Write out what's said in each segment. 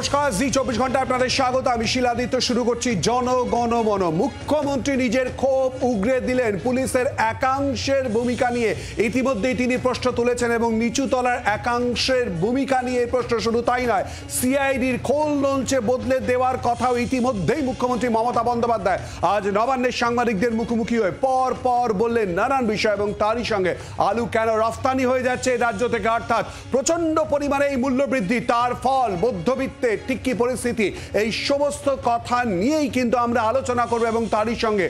নমস্কার জি চব্বিশ ঘন্টা আপনাদের স্বাগত আমি শিলাদিত্য শুরু করছি জনগণমন মুখ্যমন্ত্রী নিজের আরোপ উগরে দিলেন পুলিশের একাংশের ভূমিকা নিয়ে ইতিমধ্যেই তিনি প্রশ্ন তুলেছেন এবং নিচুতলার একাংশের ভূমিকা নিয়ে প্রশ্ন শুরু তাই নয় সিআইডির খোল নলছে বদলে দেওয়ার কথাও ইতিমধ্যেই মুখ্যমন্ত্রী মমতা বন্দ্যোপাধ্যায় আজ নবান্নের সাংবাদিকদের মুখোমুখি হয়ে পর পর বললেন নানান বিষয় এবং তারই সঙ্গে আলু কেন রফতানি হয়ে যাচ্ছে রাজ্য থেকে অর্থাৎ প্রচন্ড পরিমাণে এই মূল্যবৃদ্ধি তার ফল মধ্যবিত্তে টিক্কি পরিস্থিতি এই সমস্ত কথা নিয়েই কিন্তু আমরা আলোচনা করবো এবং তারই সঙ্গে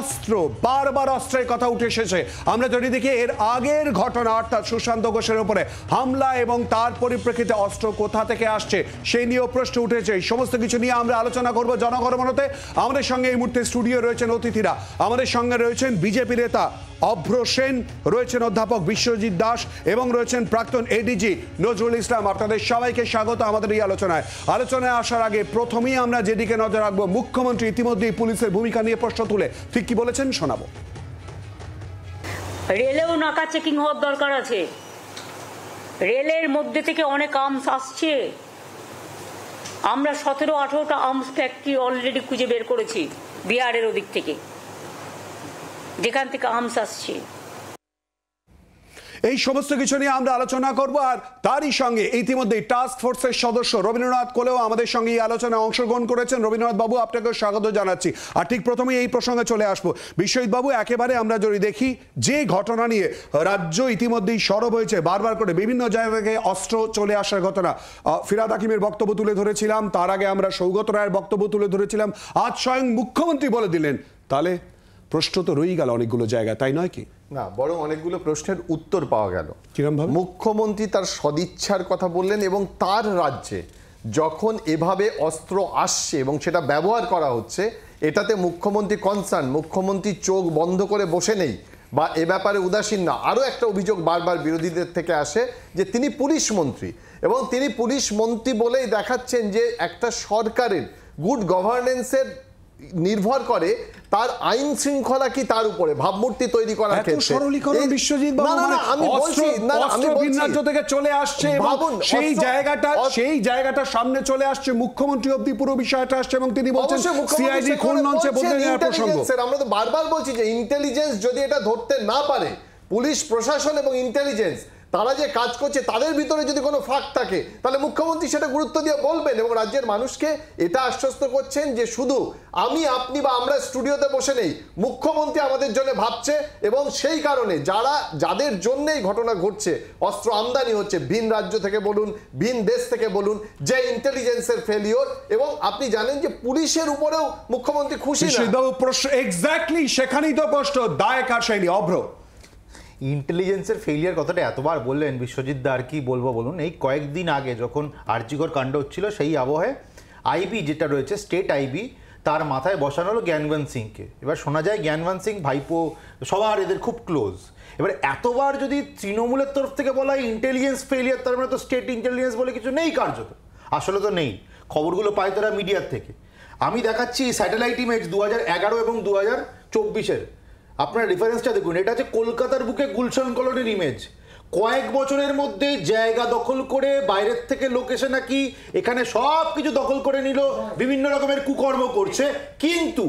অস্ত্র বারবার অস্ত্রের কথা উঠে এসেছে আমরা যদি দেখি এর আগের ঘটনা অর্থাৎ সুশান্ত ঘোষের উপরে হামলা এবং তার পরিপ্রেক্ষিতে অস্ত্র কোথা থেকে আসছে সেই নিয়েও প্রশ্ন উঠেছে সমস্ত কিছু নিয়ে আমরা আলোচনা করব জনগণমনতে আমাদের সঙ্গে এই মুহূর্তে স্টুডিও রয়েছেন অতিথিরা আমাদের সঙ্গে রয়েছেন বিজেপি নেতা অভ্র সেন রয়েছেন অধ্যাপক বিশ্বজিৎ দাস এবং রয়েছেন প্রাক্তন এডিজি নজরুল ইসলাম আপনাদের সবাইকে স্বাগত আমাদের এই আলোচনায় আলোচনায় আসার আগে প্রথমেই আমরা যেদিকে নজর রাখবো মুখ্যমন্ত্রী ইতিমধ্যেই পুলিশের ভূমিকা নিয়ে প্রশ্ন তুলে ঠিক কি বলেছেন শোনাবো রেলেও নাকা চেকিং হওয়ার দরকার আছে রেলের মধ্যে থেকে অনেক আমস আসছে আমরা সতেরো আঠেরোটা আমস ফ্যাক্টরি অলরেডি খুঁজে বের করেছি বিহারের ওদিক থেকে যেখান থেকে আমস আসছে এই সমস্ত কিছু নিয়ে আমরা আলোচনা করব আর তারই সঙ্গে ইতিমধ্যে টাস্ক ফোর্সের সদস্য রবীন্দ্রনাথ কোলেও আমাদের সঙ্গে এই আলোচনায় অংশগ্রহণ করেছেন রবীন্দ্রনাথ বাবু আপনাকে স্বাগত জানাচ্ছি আর ঠিক প্রথমে এই প্রসঙ্গে চলে আসবো বিশ্বজিৎ বাবু একেবারে আমরা যদি দেখি যে ঘটনা নিয়ে রাজ্য ইতিমধ্যেই সরব হয়েছে বারবার করে বিভিন্ন জায়গা থেকে অস্ত্র চলে আসার ঘটনা ফিরাদ হাকিমের বক্তব্য তুলে ধরেছিলাম তার আগে আমরা সৌগত রায়ের বক্তব্য তুলে ধরেছিলাম আজ স্বয়ং মুখ্যমন্ত্রী বলে দিলেন তাহলে প্রশ্ন তো রয়ে গেল অনেকগুলো জায়গা তাই নয় কি না বরং অনেকগুলো প্রশ্নের উত্তর পাওয়া গেল কিরমভাবে মুখ্যমন্ত্রী তার সদিচ্ছার কথা বললেন এবং তার রাজ্যে যখন এভাবে অস্ত্র আসছে এবং সেটা ব্যবহার করা হচ্ছে এটাতে মুখ্যমন্ত্রী কনসার্ন মুখ্যমন্ত্রী চোখ বন্ধ করে বসে নেই বা এ ব্যাপারে উদাসীন না আরও একটা অভিযোগ বারবার বিরোধীদের থেকে আসে যে তিনি পুলিশ মন্ত্রী এবং তিনি পুলিশ মন্ত্রী বলেই দেখাচ্ছেন যে একটা সরকারের গুড গভর্নেন্সের নির্ভর করে তার আইন শৃঙ্খলা কি তার উপরে ভাবমূর্তি তৈরি করার ক্ষেত্রে বিশ্বজিৎ মানে আমি বলছি না আমি থেকে চলে আসছে সেই জায়গাটা সেই জায়গাটা সামনে চলে আসছে মুখ্যমন্ত্রী অবধি পুরো বিষয়টা আসছে এবং তিনি বলছেন সিআইডি খুন লঞ্চে বদলে আমরা তো বারবার বলছি যে ইন্টেলিজেন্স যদি এটা ধরতে না পারে পুলিশ প্রশাসন এবং ইন্টেলিজেন্স তারা যে কাজ করছে তাদের ভিতরে যদি কোনো ফাঁক থাকে তাহলে মুখ্যমন্ত্রী সেটা গুরুত্ব দিয়ে বলবেন এবং রাজ্যের মানুষকে এটা আশ্বস্ত করছেন যে শুধু আমি আপনি বা আমরা স্টুডিওতে বসে নেই মুখ্যমন্ত্রী আমাদের জন্য ভাবছে এবং সেই কারণে যারা যাদের জন্যেই ঘটনা ঘটছে অস্ত্র আমদানি হচ্ছে ভিন রাজ্য থেকে বলুন ভিন দেশ থেকে বলুন যে ইন্টেলিজেন্সের ফেলিওর এবং আপনি জানেন যে পুলিশের উপরেও মুখ্যমন্ত্রী খুশি প্রশ্ন এক্স্যাক্টলি সেখানেই তো প্রশ্ন দায় কার অভ্র ইন্টেলিজেন্সের ফেলিয়ার কথাটা এতবার বললেন বিশ্বজিৎ দা আর কি বলবো বলুন এই কয়েকদিন আগে যখন আর্যিকর কাণ্ড হচ্ছিল সেই আবহে আইবি যেটা রয়েছে স্টেট আইবি তার মাথায় বসানো হলো জ্ঞানবান সিংকে এবার শোনা যায় জ্ঞানবান সিং ভাইপো সবার এদের খুব ক্লোজ এবার এতবার যদি তৃণমূলের তরফ থেকে বলা হয় ইন্টেলিজেন্স ফেলিয়ার তার মানে তো স্টেট ইন্টেলিজেন্স বলে কিছু নেই কার্যত আসলে তো নেই খবরগুলো পায় তারা মিডিয়ার থেকে আমি দেখাচ্ছি স্যাটেলাইট ইমেজ দু এগারো এবং দু হাজার চব্বিশের আপনার রেফারেন্সটা দেখুন এটা হচ্ছে কলকাতার বুকে গুলশান কলোনির ইমেজ কয়েক বছরের মধ্যে জায়গা দখল করে বাইরের থেকে লোক এসে নাকি এখানে সব কিছু দখল করে নিল বিভিন্ন রকমের কুকর্ম করছে কিন্তু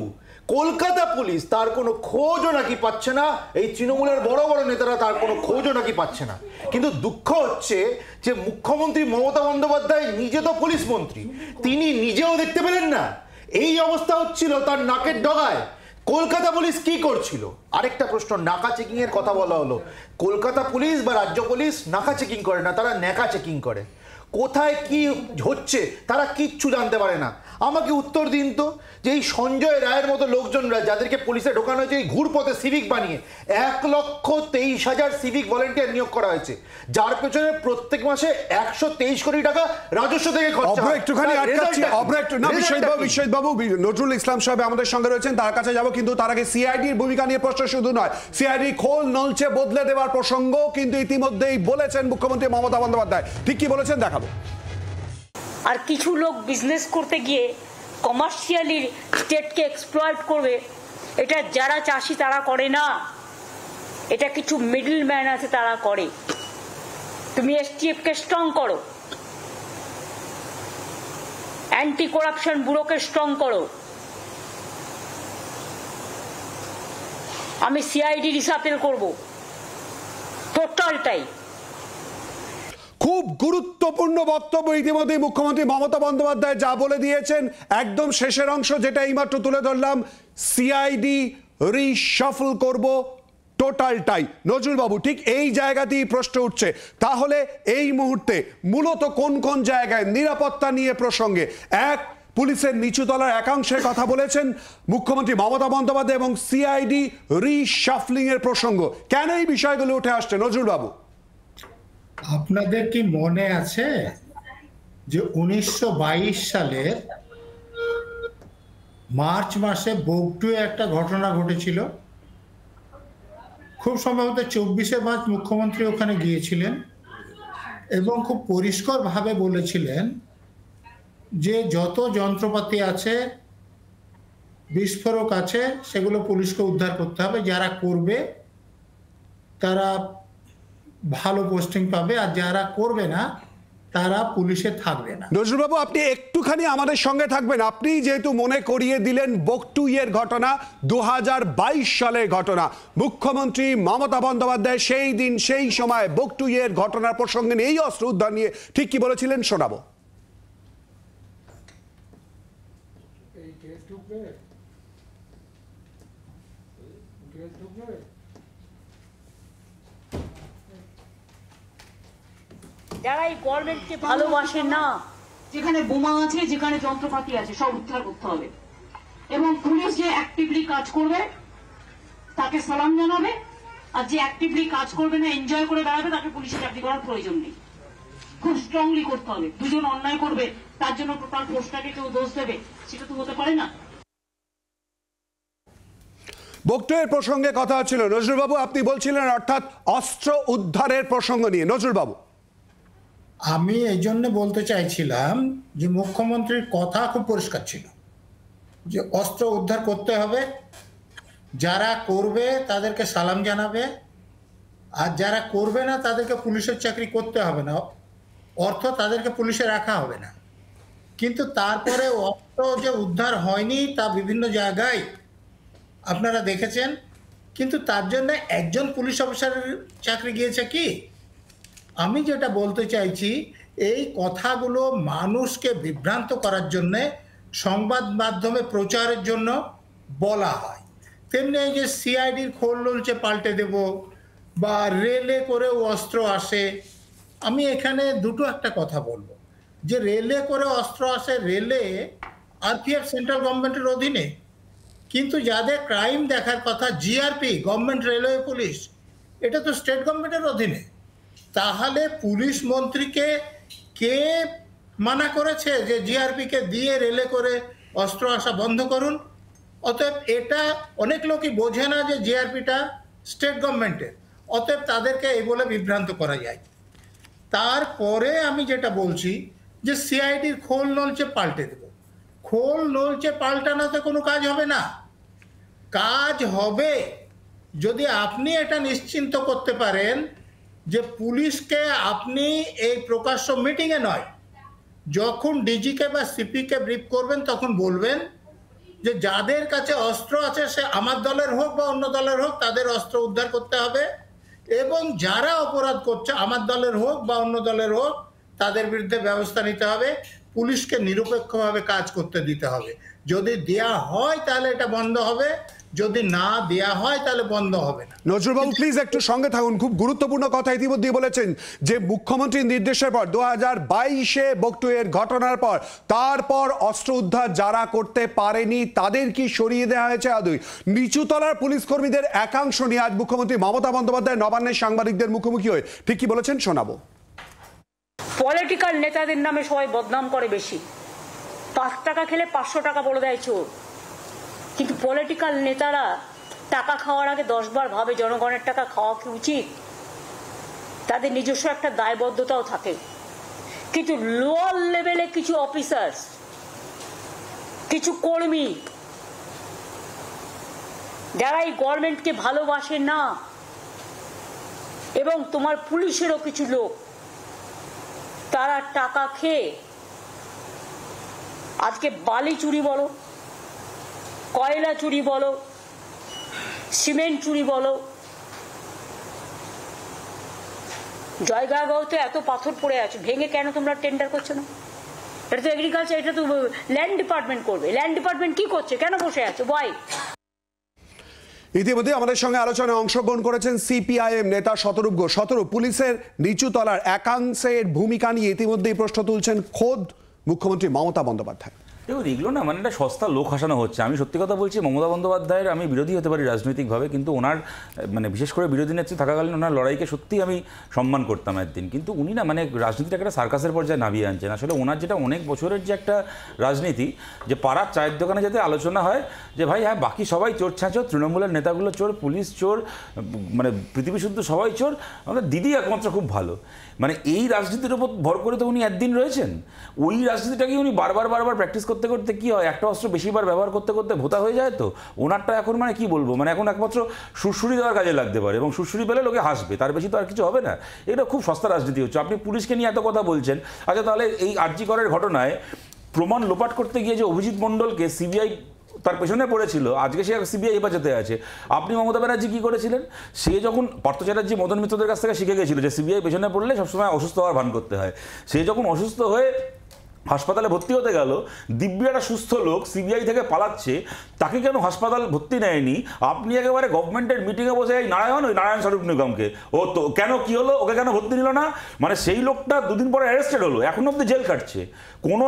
কলকাতা পুলিশ তার কোনো খোঁজও নাকি পাচ্ছে না এই তৃণমূলের বড় বড় নেতারা তার কোনো খোঁজও নাকি পাচ্ছে না কিন্তু দুঃখ হচ্ছে যে মুখ্যমন্ত্রী মমতা বন্দ্যোপাধ্যায় নিজে তো পুলিশ মন্ত্রী তিনি নিজেও দেখতে পেলেন না এই অবস্থা হচ্ছিল তার নাকের ডগায় কলকাতা পুলিশ কি করছিল আরেকটা প্রশ্ন নাকা চেকিং এর কথা বলা হলো কলকাতা পুলিশ বা রাজ্য পুলিশ নাকা চেকিং করে না তারা ন্যাকা চেকিং করে কোথায় কি হচ্ছে তারা কিচ্ছু জানতে পারে না আমাকে উত্তর দিন তো যে এই সঞ্জয় রায়ের মতো লোকজনরা যাদেরকে পুলিশে ঢোকানো হয়েছে এই ঘুরপথে সিভিক বানিয়ে এক লক্ষ তেইশ হাজার সিভিক ভলেন্টিয়ার নিয়োগ করা হয়েছে যার পেছনে প্রত্যেক মাসে একশো তেইশ কোটি টাকা রাজস্ব থেকে নজরুল ইসলাম সাহেব আমাদের সঙ্গে রয়েছেন তার কাছে যাব কিন্তু তার আগে সিআইডির ভূমিকা নিয়ে প্রশ্ন শুধু নয় সিআইডি খোল নলছে বদলে দেওয়ার প্রসঙ্গ কিন্তু ইতিমধ্যেই বলেছেন মুখ্যমন্ত্রী মমতা বন্দ্যোপাধ্যায় ঠিক কি বলেছেন দেখাবো আর কিছু লোক বিজনেস করতে গিয়ে কমার্শিয়ালি স্টেটকে এক্সপ্লয়েড করবে এটা যারা চাষি তারা করে না এটা কিছু মিডল ম্যান আছে তারা করে তুমি এসটিএফকে স্ট্রং করো অ্যান্টি করাপশন ব্যুরোকে স্ট্রং করো আমি সিআইডি রিসাপেল করবো টোটালটাই গুরুত্বপূর্ণ বক্তব্য ইতিমধ্যেই মুখ্যমন্ত্রী মমতা বন্দ্যোপাধ্যায় যা বলে দিয়েছেন একদম শেষের অংশ যেটা এইমাত্র তুলে ধরলাম সিআইডি রিশাফল করব টোটালটাই নজরুলবাবু ঠিক এই জায়গাতেই প্রশ্ন উঠছে তাহলে এই মুহূর্তে মূলত কোন কোন জায়গায় নিরাপত্তা নিয়ে প্রসঙ্গে এক পুলিশের নিচুতলার একাংশের কথা বলেছেন মুখ্যমন্ত্রী মমতা বন্দ্যোপাধ্যায় এবং সিআইডি রিশাফলিংয়ের প্রসঙ্গ কেন এই বিষয়গুলো উঠে আসছে নজরুলবাবু আপনাদের কি মনে আছে যে উনিশশো সালের মার্চ মাসে বগটুয়ে একটা ঘটনা ঘটেছিল খুব সম্ভবত চব্বিশে মার্চ মুখ্যমন্ত্রী ওখানে গিয়েছিলেন এবং খুব পরিষ্কারভাবে বলেছিলেন যে যত যন্ত্রপাতি আছে বিস্ফোরক আছে সেগুলো পুলিশকে উদ্ধার করতে হবে যারা করবে তারা ভালো পোস্টিং পাবে আর যারা করবে না তারা পুলিশে থাকবে না নজরুলবাবু আপনি একটুখানি আমাদের সঙ্গে থাকবেন আপনি যেহেতু মনে করিয়ে দিলেন বকটুইয়ের ঘটনা দু সালের ঘটনা মুখ্যমন্ত্রী মমতা বন্দ্যোপাধ্যায় সেই দিন সেই সময় বকটুইয়ের ঘটনার প্রসঙ্গে এই অস্ত্র উদ্ধার নিয়ে ঠিক কি বলেছিলেন শোনাবো যারা এই গভর্নমেন্টকে ভালোবাসে না যেখানে বোমা আছে যেখানে যন্ত্রপাতি আছে সব উদ্ধার করতে হবে এবং পুলিশ যে অ্যাক্টিভলি কাজ করবে তাকে সালাম জানাবে আর যে অ্যাক্টিভলি কাজ করবে না এনজয় করে বেড়াবে তাকে পুলিশে চাকরি করার প্রয়োজন নেই খুব স্ট্রংলি করতে হবে দুজন অন্যায় করবে তার জন্য টোটাল ফোর্সটাকে কেউ দোষ দেবে সেটা তো হতে পারে না বক্তব্যের প্রসঙ্গে কথা হচ্ছিল নজরুলবাবু আপনি বলছিলেন অর্থাৎ অস্ত্র উদ্ধারের প্রসঙ্গ নিয়ে নজরুলবাবু আমি এই জন্য বলতে চাইছিলাম যে মুখ্যমন্ত্রীর কথা খুব পরিষ্কার ছিল যে অস্ত্র উদ্ধার করতে হবে যারা করবে তাদেরকে সালাম জানাবে আর যারা করবে না তাদেরকে পুলিশের চাকরি করতে হবে না অর্থ তাদেরকে পুলিশে রাখা হবে না কিন্তু তারপরে অস্ত্র যে উদ্ধার হয়নি তা বিভিন্ন জায়গায় আপনারা দেখেছেন কিন্তু তার জন্য একজন পুলিশ অফিসারের চাকরি গিয়েছে কি আমি যেটা বলতে চাইছি এই কথাগুলো মানুষকে বিভ্রান্ত করার জন্যে সংবাদ মাধ্যমে প্রচারের জন্য বলা হয় তেমনি এই যে সিআইডির খোল ললছে পাল্টে দেব বা রেলে করে অস্ত্র আসে আমি এখানে দুটো একটা কথা বলবো যে রেলে করে অস্ত্র আসে রেলে আরপিএফ সেন্ট্রাল গভর্নমেন্টের অধীনে কিন্তু যাদের ক্রাইম দেখার কথা জিআরপি গভর্নমেন্ট রেলওয়ে পুলিশ এটা তো স্টেট গভর্নমেন্টের অধীনে তাহলে পুলিশ মন্ত্রীকে কে মানা করেছে যে জিআরপিকে দিয়ে রেলে করে অস্ত্র আসা বন্ধ করুন অতএব এটা অনেক লোকই বোঝে না যে জিআরপিটা স্টেট গভর্নমেন্টের অতএব তাদেরকে এই বলে বিভ্রান্ত করা যায় তারপরে আমি যেটা বলছি যে সিআইডির খোল নলচে পাল্টে দেব খোল নলচে পাল্টানোতে কোনো কাজ হবে না কাজ হবে যদি আপনি এটা নিশ্চিন্ত করতে পারেন যে পুলিশকে আপনি এই প্রকাশ্য মিটিংয়ে নয় যখন ডিজিকে বা সিপিকে ব্রিফ করবেন তখন বলবেন যে যাদের কাছে অস্ত্র আছে সে আমার দলের হোক বা অন্য দলের হোক তাদের অস্ত্র উদ্ধার করতে হবে এবং যারা অপরাধ করছে আমার দলের হোক বা অন্য দলের হোক তাদের বিরুদ্ধে ব্যবস্থা নিতে হবে পুলিশকে নিরপেক্ষভাবে কাজ করতে দিতে হবে যদি দেয়া হয় তাহলে এটা বন্ধ হবে যদি না দেয়া হয় তাহলে বন্ধ হবে না নজরুলবাবু প্লিজ একটু সঙ্গে থাকুন খুব গুরুত্বপূর্ণ কথা ইতিমধ্যেই বলেছেন যে মুখ্যমন্ত্রীর নির্দেশের পর দু হাজার বাইশে বকটুয়ের ঘটনার পর তারপর অস্ত্র উদ্ধার যারা করতে পারেনি তাদের কি সরিয়ে দেওয়া হয়েছে আদৌ নিচুতলার পুলিশ কর্মীদের একাংশ নিয়ে আজ মুখ্যমন্ত্রী মমতা বন্দ্যোপাধ্যায় নবান্নের সাংবাদিকদের মুখোমুখি হয়ে ঠিক কি বলেছেন শোনাবো পলিটিক্যাল নেতাদের নামে সবাই বদনাম করে বেশি পাঁচ টাকা খেলে পাঁচশো টাকা বলে দেয় চোর কিন্তু পলিটিক্যাল নেতারা টাকা খাওয়ার আগে দশবার ভাবে জনগণের টাকা খাওয়া কি উচিত তাদের নিজস্ব একটা দায়বদ্ধতাও থাকে কিন্তু লোয়ার লেভেলে কিছু অফিসার কিছু কর্মী যারা এই গভর্নমেন্টকে ভালোবাসে না এবং তোমার পুলিশেরও কিছু লোক তারা টাকা খেয়ে আজকে বালি চুরি বলো কয়লা চুরি বলো সিমেন্ট চুরি বলো জয়গাগাও তো এত পাথর পড়ে আছে ভেঙে কেন তোমরা টেন্ডার করছো না এটা তো এগ্রিকালচার এটা তো ল্যান্ড ডিপার্টমেন্ট করবে ল্যান্ড ডিপার্টমেন্ট কি করছে কেন বসে আছো বয় ইতিমধ্যে আমাদের সঙ্গে আলোচনায় অংশগ্রহণ করেছেন সিপিআইএম নেতা শতরূপ ঘোষ শতরূপ পুলিশের নিচুতলার একাংশের ভূমিকা নিয়ে ইতিমধ্যেই প্রশ্ন তুলছেন খোদ মুখ্যমন্ত্রী মমতা বন্দ্যোপাধ্যায় দেখুন এগুলো না মানে একটা সস্তা লোক হাসানো হচ্ছে আমি সত্যি কথা বলছি মমতা বন্দ্যোপাধ্যায়ের আমি বিরোধী হতে পারি রাজনৈতিকভাবে কিন্তু ওনার মানে বিশেষ করে বিরোধী নেত্রী থাকাকালীন ওনার লড়াইকে সত্যি আমি সম্মান করতাম একদিন কিন্তু উনি না মানে রাজনীতিটাকে একটা সার্কাসের পর্যায়ে নামিয়ে আনছেন আসলে ওনার যেটা অনেক বছরের যে একটা রাজনীতি যে পাড়ার চায়ের দোকানে যাতে আলোচনা হয় যে ভাই হ্যাঁ বাকি সবাই চোর ছাঁচো তৃণমূলের নেতাগুলো চোর পুলিশ চোর মানে পৃথিবী শুদ্ধ সবাই চোর আমাদের দিদি একমাত্র খুব ভালো মানে এই রাজনীতির উপর ভর করে তো উনি একদিন রয়েছেন ওই রাজনীতিটাকে উনি বারবার বারবার প্র্যাকটিস করতে করতে কি হয় একটা অস্ত্র বেশিবার ব্যবহার করতে করতে ভোতা হয়ে যায় তো ওনারটা এখন মানে কি বলবো মানে এখন একমাত্র সুরসুরি দেওয়ার কাজে লাগতে পারে এবং সুরসুরি পেলে লোকে হাসবে তার বেশি তো আর কিছু হবে না এটা খুব সস্তা রাজনীতি হচ্ছে আপনি পুলিশকে নিয়ে এত কথা বলছেন আচ্ছা তাহলে এই আর্জি করার ঘটনায় প্রমাণ লোপাট করতে গিয়ে যে অভিজিৎ মণ্ডলকে সিবিআই তার পেছনে পড়েছিল আজকে সে সিবিআই হেফাজতে আছে আপনি মমতা ব্যানার্জি কী করেছিলেন সে যখন পার্থ চ্যাটার্জি মদন মিত্রদের কাছ থেকে শিখে গেছিল যে সিবিআই পেছনে পড়লে সবসময় অসুস্থ হওয়ার ভান করতে হয় সে যখন অসুস্থ হয়ে হাসপাতালে ভর্তি হতে গেল দিব্য একটা সুস্থ লোক সিবিআই থেকে পালাচ্ছে তাকে কেন হাসপাতাল ভর্তি নেয়নি আপনি একেবারে গভর্নমেন্টের মিটিংয়ে বসে এই নারায়ণ ওই নারায়ণ স্বরূপ নিগমকে ও তো কেন কী হলো ওকে কেন ভর্তি নিল না মানে সেই লোকটা দুদিন পরে অ্যারেস্টেড হলো এখন অব্দি জেল কাটছে কোনো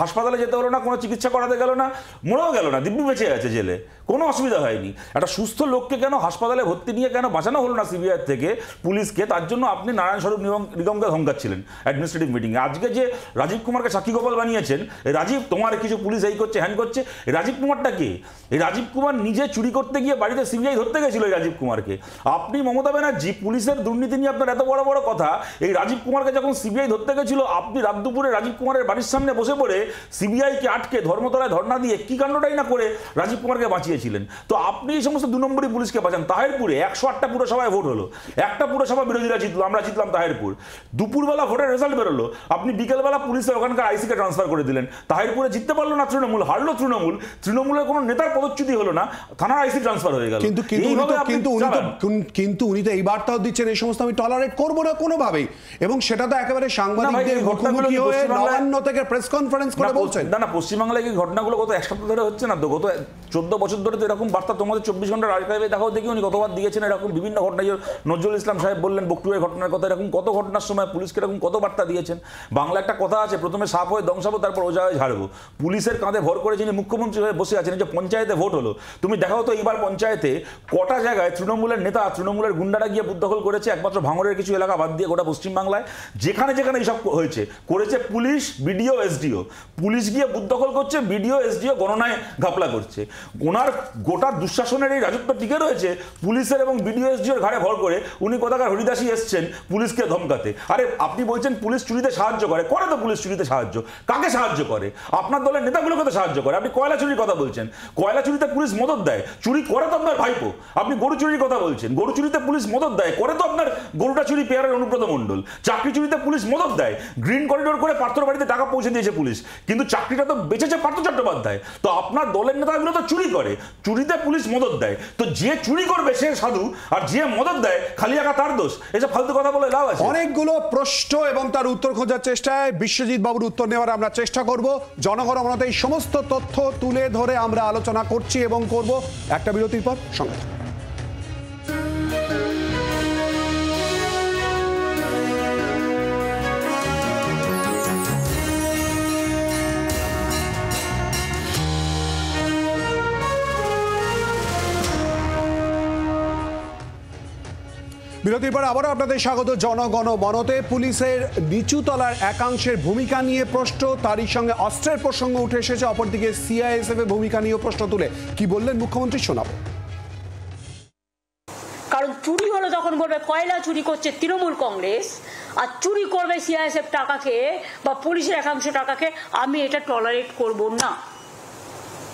হাসপাতালে যেতে হলো না কোনো চিকিৎসা করাতে গেল না মরেও গেল না দিব্যি বেঁচে আছে জেলে কোনো অসুবিধা হয়নি একটা সুস্থ লোককে কেন হাসপাতালে ভর্তি নিয়ে কেন বাঁচানো হলো না সিবিআই থেকে পুলিশকে তার জন্য আপনি নারায়ণ স্বরূপ নিগমকে ধমকাচ্ছিলেন অ্যাডমিনিস্ট্রেটিভ মিটিংয়ে আজকে যে রাজীব কুমারকে সাক্ষী গোপাল বানিয়েছেন রাজীব তোমার কিছু পুলিশ এই করছে হ্যান করছে রাজীব কুমারটা কে এই রাজীব কুমার নিজে চুরি করতে গিয়ে বাড়িতে সিবিআই ধরতে গেছিল এই রাজীব কুমারকে আপনি মমতা ব্যানার্জি পুলিশের দুর্নীতি নিয়ে আপনার এত বড় বড় কথা এই রাজীব কুমারকে যখন সিবিআই ধরতে গেছিল আপনি রাত দুপুরে রাজীব কুমারের বাড়ির সামনে সামনে বসে পড়ে সিবিআইকে আটকে ধর্মতলায় ধর্ণা দিয়ে কী কাণ্ডটাই না করে রাজীব কুমারকে বাঁচিয়েছিলেন তো আপনি এই সমস্ত দু নম্বরই পুলিশকে বাঁচান তাহেরপুরে একশো আটটা পুরসভায় ভোট হলো একটা পুরসভা বিরোধীরা জিতলো আমরা জিতলাম তাহেরপুর দুপুরবেলা ভোটের রেজাল্ট বেরোলো আপনি বিকেলবেলা পুলিশের ওখানকার আইসিকে ট্রান্সফার করে দিলেন তাহেরপুরে জিততে পারলো না তৃণমূল হারলো তৃণমূল তৃণমূলের কোনো নেতার পদচ্যুতি হলো না থানার আইসি ট্রান্সফার হয়ে গেল কিন্তু কিন্তু কিন্তু উনি তো এই বার্তাও দিচ্ছেন এই সমস্ত আমি টলারেট করবো না কোনোভাবেই এবং সেটা তো একেবারে সাংবাদিকদের মুখোমুখি হয়ে নবান্ন থেকে প্রেস কনফারেন্স করে বলছেন না না পশ্চিমবাংলায় কি ঘটনাগুলো গত এক সপ্তাহ ধরে হচ্ছে না তো গত চোদ্দ বছর ধরে তো এরকম বার্তা তোমাদের চব্বিশ ঘন্টার আর্কাইভে দেখাও দেখি উনি গতবার দিয়েছেন এরকম বিভিন্ন ঘটনা নজরুল ইসলাম সাহেব বললেন বকটুয়ের ঘটনার কথা এরকম কত ঘটনার সময় পুলিশকে এরকম কত বার্তা দিয়েছেন বাংলা একটা কথা আছে প্রথমে সাপ হয়ে ধ্বংসাবো তারপর ওজা হয়ে ঝাড়বো পুলিশের কাঁধে ভর করে যিনি মুখ্যমন্ত্রী হয়ে বসে আছেন যে পঞ্চায়েতে ভোট হলো তুমি দেখাও তো এইবার পঞ্চায়েতে কটা জায়গায় তৃণমূলের নেতা তৃণমূলের গুন্ডারা গিয়ে বুদ্ধখল করেছে একমাত্র ভাঙরের কিছু এলাকা বাদ দিয়ে গোটা পশ্চিমবাংলায় যেখানে যেখানে এইসব হয়েছে করেছে police BDO BDO SDO police গিয়ে বুথ দখল করছে বিডিও এসডিও গণনায় ঘাপলা করছে ওনার গোটা দুঃশাসনের এই রাজত্ব টিকে রয়েছে পুলিশের এবং বিডিও এসডিওর ঘাড়ে ভর করে উনি কোথাকার হরিদাসী এসছেন পুলিশকে ধমকাতে আরে আপনি বলছেন পুলিশ চুরিতে সাহায্য করে করে তো পুলিশ চুরিতে সাহায্য কাকে সাহায্য করে আপনার দলের নেতাগুলোকে তো সাহায্য করে আপনি কয়লা চুরির কথা বলছেন কয়লা চুরিতে পুলিশ মদত দেয় চুরি করে তো আপনার ভাইপো আপনি গরু চুরির কথা বলছেন গরু চুরিতে পুলিশ মদত দেয় করে তো আপনার গরুটা চুরি পেয়ারের অনুব্রত মণ্ডল চাকরি চুরিতে পুলিশ মদত দেয় গ্রিন করিডোর করে পার্থর বাড়িতে টাকা পৌঁছে দিয়েছে পুলিশ কিন্তু চাকরিটা তো বেঁচেছে পার্থ চট্টোপাধ্যায় তো আপনার দলের নেতাগুলো তো চুরি করে চুরিতে পুলিশ মদত দেয় তো যে চুরি করবে সে সাধু আর যে মদত দেয় খালি একা তার দোষ এসব ফালতু কথা বলে লাভ আছে অনেকগুলো প্রশ্ন এবং তার উত্তর খোঁজার চেষ্টায় বিশ্বজিৎ বাবুর উত্তর নেওয়ার আমরা চেষ্টা করব জনগণ আমাদের এই সমস্ত তথ্য তুলে ধরে আমরা আলোচনা করছি এবং করব একটা বিরতির পর সঙ্গে বিরতির পর আবারও আপনাদের স্বাগত জনগণ মনতে পুলিশের নিচুতলার একাংশের ভূমিকা নিয়ে প্রশ্ন তারই সঙ্গে অস্ত্রের প্রসঙ্গ উঠে এসেছে অপরদিকে সিআইএসএফ এর ভূমিকা নিয়েও প্রশ্ন তুলে কি বললেন মুখ্যমন্ত্রী শোনাবো কারণ চুরি হলো তখন বলবে কয়লা চুরি করছে তৃণমূল কংগ্রেস আর চুরি করবে সিআইএসএফ টাকাকে বা পুলিশের একাংশ টাকাকে আমি এটা টলারেট করব না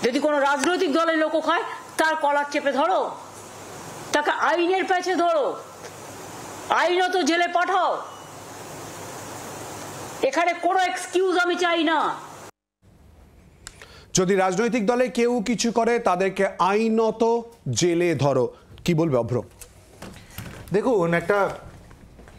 যদি কোনো রাজনৈতিক দলের লোক হয় তার কলার চেপে ধরো তাকে আইনের প্যাচে ধরো আইনত জেলে পাঠাও এখানে কোনো এক্সকিউজ আমি চাই না যদি রাজনৈতিক দলে কেউ কিছু করে তাদেরকে আইনত জেলে ধরো কি বলবে অভ্র দেখুন একটা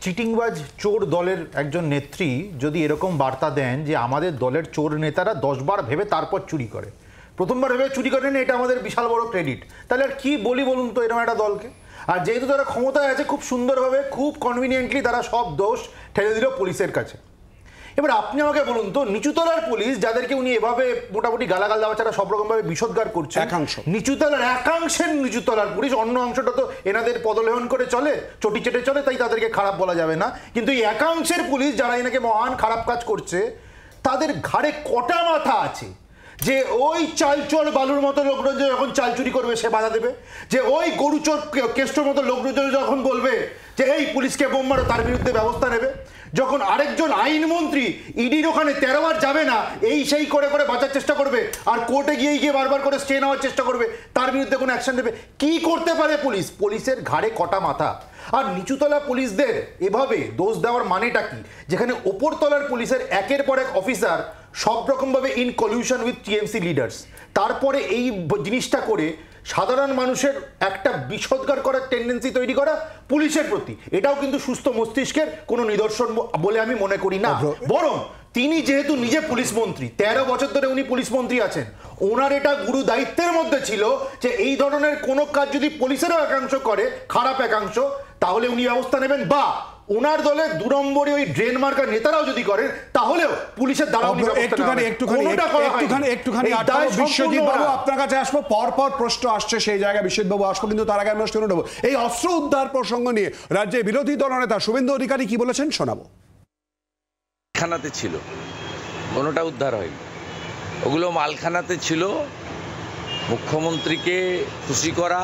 চিটিংবাজ চোর দলের একজন নেত্রী যদি এরকম বার্তা দেন যে আমাদের দলের চোর নেতারা দশবার ভেবে তারপর চুরি করে প্রথমবার ভেবে চুরি করেন এটা আমাদের বিশাল বড় ক্রেডিট তাহলে আর কী বলি বলুন তো এরকম একটা দলকে আর যেহেতু তারা ক্ষমতায় আছে খুব সুন্দরভাবে খুব কনভিনিয়েন্টলি তারা সব দোষ ঠেলে দিল পুলিশের কাছে এবার আপনি আমাকে বলুন তো নিচুতলার পুলিশ যাদেরকে উনি এভাবে মোটামুটি গালাগাল দেওয়া ছাড়া সব রকমভাবে বিষদগার করছে একাংশ নিচুতলার একাংশের নিচুতলার পুলিশ অন্য অংশটা তো এনাদের পদলেহন করে চলে চটি চেটে চলে তাই তাদেরকে খারাপ বলা যাবে না কিন্তু এই একাংশের পুলিশ যারা এনাকে মহান খারাপ কাজ করছে তাদের ঘাড়ে কটা মাথা আছে যে ওই চালচোর বালুর মতো লোকরা যখন চাল চুরি করবে সে বাধা দেবে যে ওই গরুচোর কেষ্টর মতো লোকরা যখন বলবে যে এই পুলিশকে বোম মারো তার বিরুদ্ধে ব্যবস্থা নেবে যখন আরেকজন আইনমন্ত্রী ইডির ওখানে তেরোবার যাবে না এই সেই করে করে বাঁচার চেষ্টা করবে আর কোর্টে গিয়ে গিয়ে বারবার করে স্টে নেওয়ার চেষ্টা করবে তার বিরুদ্ধে কোনো অ্যাকশন নেবে কি করতে পারে পুলিশ পুলিশের ঘাড়ে কটা মাথা আর নিচুতলা পুলিশদের এভাবে দোষ দেওয়ার মানেটা কি যেখানে ওপরতলার পুলিশের একের পর এক অফিসার সব রকমভাবে in collusion with TMC leaders তারপরে এই জিনিসটা করে সাধারণ মানুষের একটা বিষদগার করার টেন্ডেন্সি তৈরি করা পুলিশের প্রতি এটাও কিন্তু সুস্থ মস্তিষ্কের কোনো নিদর্শন বলে আমি মনে করি না বরং তিনি যেহেতু নিজে পুলিশ মন্ত্রী তেরো বছর ধরে উনি পুলিশ মন্ত্রী আছেন ওনার এটা গুরু দায়িত্বের মধ্যে ছিল যে এই ধরনের কোনো কাজ যদি পুলিশেরও একাংশ করে খারাপ একাংশ তাহলে উনি ব্যবস্থা নেবেন বা ওনার দলে দু নম্বরে ওই ড্রেন মার্কার নেতারাও যদি করেন তাহলেও পুলিশের দ্বারা আপনার কাছে আসবো পরপর প্রশ্ন আসছে সেই জায়গায় বিশ্বজিৎবাবু আসবো কিন্তু তার আগে আমরা শুনে নেবো এই অস্ত্র উদ্ধার প্রসঙ্গ নিয়ে রাজ্যে বিরোধী দল নেতা শুভেন্দু অধিকারী কি বলেছেন শোনাবো খানাতে ছিল কোনোটা উদ্ধার হয়নি ওগুলো মালখানাতে ছিল মুখ্যমন্ত্রীকে খুশি করা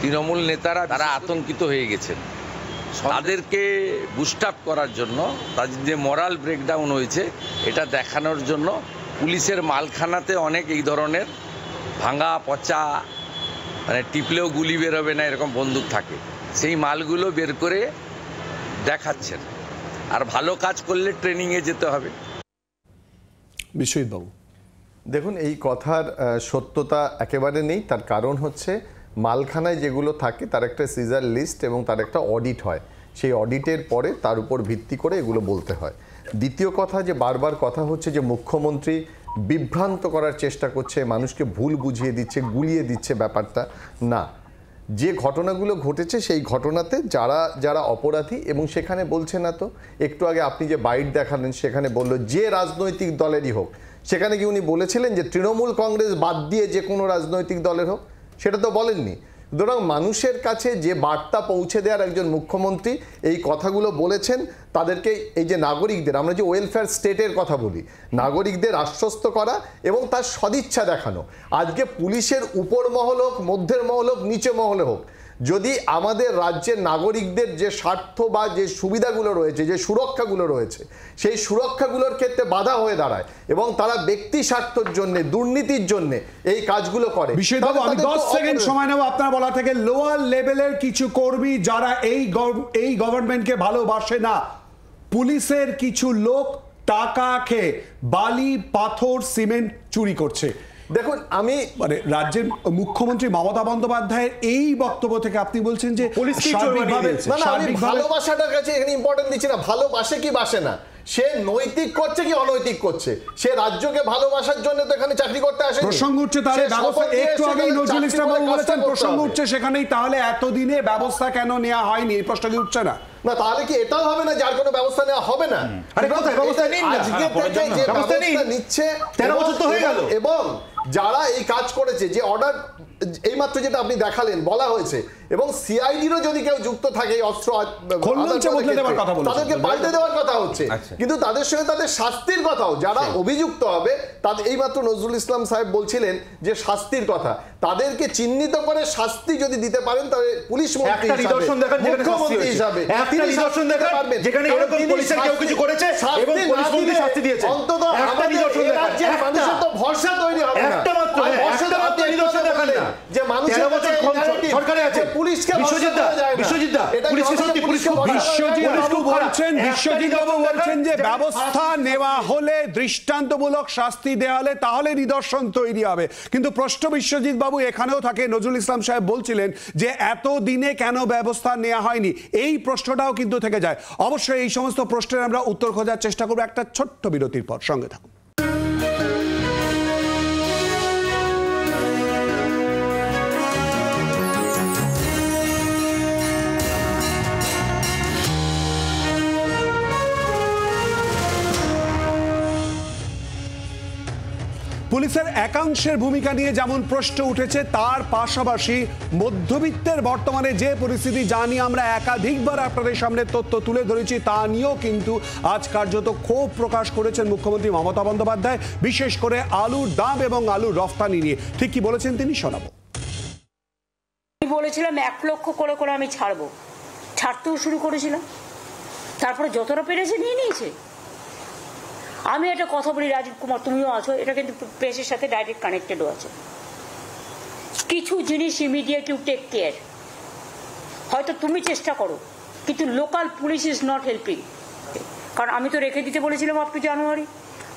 তৃণমূল নেতারা তারা আতঙ্কিত হয়ে গেছেন তাদেরকে বুস্ট আপ করার জন্য তাদের যে মরাল ব্রেকডাউন হয়েছে এটা দেখানোর জন্য পুলিশের মালখানাতে অনেক এই ধরনের ভাঙা পচা মানে টিপলেও গুলি বেরোবে না এরকম বন্দুক থাকে সেই মালগুলো বের করে দেখাচ্ছেন আর ভালো কাজ করলে ট্রেনিংয়ে যেতে হবে বিশ্বজিৎবাবু দেখুন এই কথার সত্যতা একেবারে নেই তার কারণ হচ্ছে মালখানায় যেগুলো থাকে তার একটা সিজার লিস্ট এবং তার একটা অডিট হয় সেই অডিটের পরে তার উপর ভিত্তি করে এগুলো বলতে হয় দ্বিতীয় কথা যে বারবার কথা হচ্ছে যে মুখ্যমন্ত্রী বিভ্রান্ত করার চেষ্টা করছে মানুষকে ভুল বুঝিয়ে দিচ্ছে গুলিয়ে দিচ্ছে ব্যাপারটা না যে ঘটনাগুলো ঘটেছে সেই ঘটনাতে যারা যারা অপরাধী এবং সেখানে বলছে না তো একটু আগে আপনি যে বাইট দেখালেন সেখানে বলল যে রাজনৈতিক দলেরই হোক সেখানে কি উনি বলেছিলেন যে তৃণমূল কংগ্রেস বাদ দিয়ে যে কোনো রাজনৈতিক দলের হোক সেটা তো বলেননি সুতরাং মানুষের কাছে যে বার্তা পৌঁছে দেওয়ার একজন মুখ্যমন্ত্রী এই কথাগুলো বলেছেন তাদেরকে এই যে নাগরিকদের আমরা যে ওয়েলফেয়ার স্টেটের কথা বলি নাগরিকদের আশ্বস্ত করা এবং তার সদিচ্ছা দেখানো আজকে পুলিশের উপর মহল হোক মধ্যের মহল হোক নিচে মহলে হোক যদি আমাদের রাজ্যের নাগরিকদের যে স্বার্থ বা যে সুবিধাগুলো রয়েছে যে সুরক্ষাগুলো রয়েছে সেই সুরক্ষাগুলোর ক্ষেত্রে বাধা হয়ে দাঁড়ায় এবং তারা ব্যক্তি স্বার্থর জন্য দুর্নীতির জন্য এই কাজগুলো করে বিশেষভাবে আমি দশ সেকেন্ড সময় নেব আপনার বলা থেকে লোয়ার লেভেলের কিছু কর্মী যারা এই এই গভর্নমেন্টকে ভালোবাসে না পুলিশের কিছু লোক টাকা খেয়ে বালি পাথর সিমেন্ট চুরি করছে দেখুন আমি মানে রাজ্যের মুখ্যমন্ত্রী মমতা বন্দ্যোপাধ্যায়ের এই বক্তব্য থেকে আপনি বলছেন যে ভালোবাসাটার কাছে এখানে ইম্পর্টেন্ট দিচ্ছি না ভালোবাসে কি বাসে না সে নৈতিক করছে কি অনৈতিক করছে সে রাজ্যকে ভালোবাসার জন্য তো এখানে চাকরি করতে আসে প্রসঙ্গ উঠছে তাহলে ব্যবস্থা একটু আগেই নজরুল ইসলাম বলেছেন প্রসঙ্গ উঠছে সেখানেই তাহলে এতদিনে ব্যবস্থা কেন নেওয়া হয়নি এই প্রশ্ন কি উঠছে না না তাহলে কি এটাও হবে না যার কোনো ব্যবস্থা নেওয়া হবে না আরে ব্যবস্থা নিন আজকে হ্যাঁ, থেকে যে ব্যবস্থা নিচ্ছে 13 বছর তো হয়ে গেল এবং যারা এই কাজ করেছে যে অর্ডার এইমাত্র যেটা আপনি দেখালেন বলা হয়েছে এবং সিআইডিরও যদি কেউ যুক্ত থাকে অস্ত্র তাদেরকে পাল্টে দেওয়ার কথা হচ্ছে আচ্ছা। কিন্তু তাদের সঙ্গে তাদের শাস্তির কথাও যারা আচ্ছা। অভিযুক্ত হবে তাদের এইমাত্র নজরুল ইসলাম সাহেব বলছিলেন যে শাস্তির কথা তাদেরকে চিহ্নিত করে শাস্তি যদি দিতে পারেন তাহলে পুলিশ মুখ্যমন্ত্রী হিসাবে অন্তত ভরসা তৈরি হবে হ্যাঁ, ভরসা দেখালে যে ব্যবস্থা নেওয়া হলে দৃষ্টান্তমূলক শাস্তি তাহলে নিদর্শন তৈরি হবে কিন্তু প্রশ্ন বিশ্বজিৎ বাবু এখানেও থাকে নজরুল ইসলাম সাহেব বলছিলেন যে এত দিনে কেন ব্যবস্থা নেওয়া হয়নি এই প্রশ্নটাও কিন্তু থেকে যায় অবশ্যই এই সমস্ত প্রশ্নের আমরা উত্তর খোঁজার চেষ্টা করবো একটা ছোট্ট বিরতির পর সঙ্গে থাকুন পুলিশের একাংশের ভূমিকা নিয়ে যেমন প্রশ্ন উঠেছে তার পাশাপাশি মধ্যবিত্তের বর্তমানে যে পরিস্থিতি জানি আমরা একাধিকবার আপনাদের সামনে তথ্য তুলে ধরেছি তা নিয়েও কিন্তু আজ কার্যত ক্ষোভ প্রকাশ করেছেন মুখ্যমন্ত্রী মমতা বন্দ্যোপাধ্যায় বিশেষ করে আলুর দাম এবং আলুর রফতানি নিয়ে ঠিক কি বলেছেন তিনি শোনাবো আমি বলেছিলাম এক লক্ষ করে করে আমি ছাড়বো ছাড়তেও শুরু করেছিলাম তারপরে যতটা পেরেছে নিয়ে নিয়েছে আমি একটা কথা বলি রাজীব কুমার তুমিও আছো এটা কিন্তু প্রেসের সাথে ডাইরেক্ট কানেক্টেডও আছে কিছু জিনিস ইউ টেক কেয়ার হয়তো তুমি চেষ্টা করো কিন্তু local police is not helping কারণ আমি তো রেখে দিতে বলেছিলাম আপনি জানুয়ারি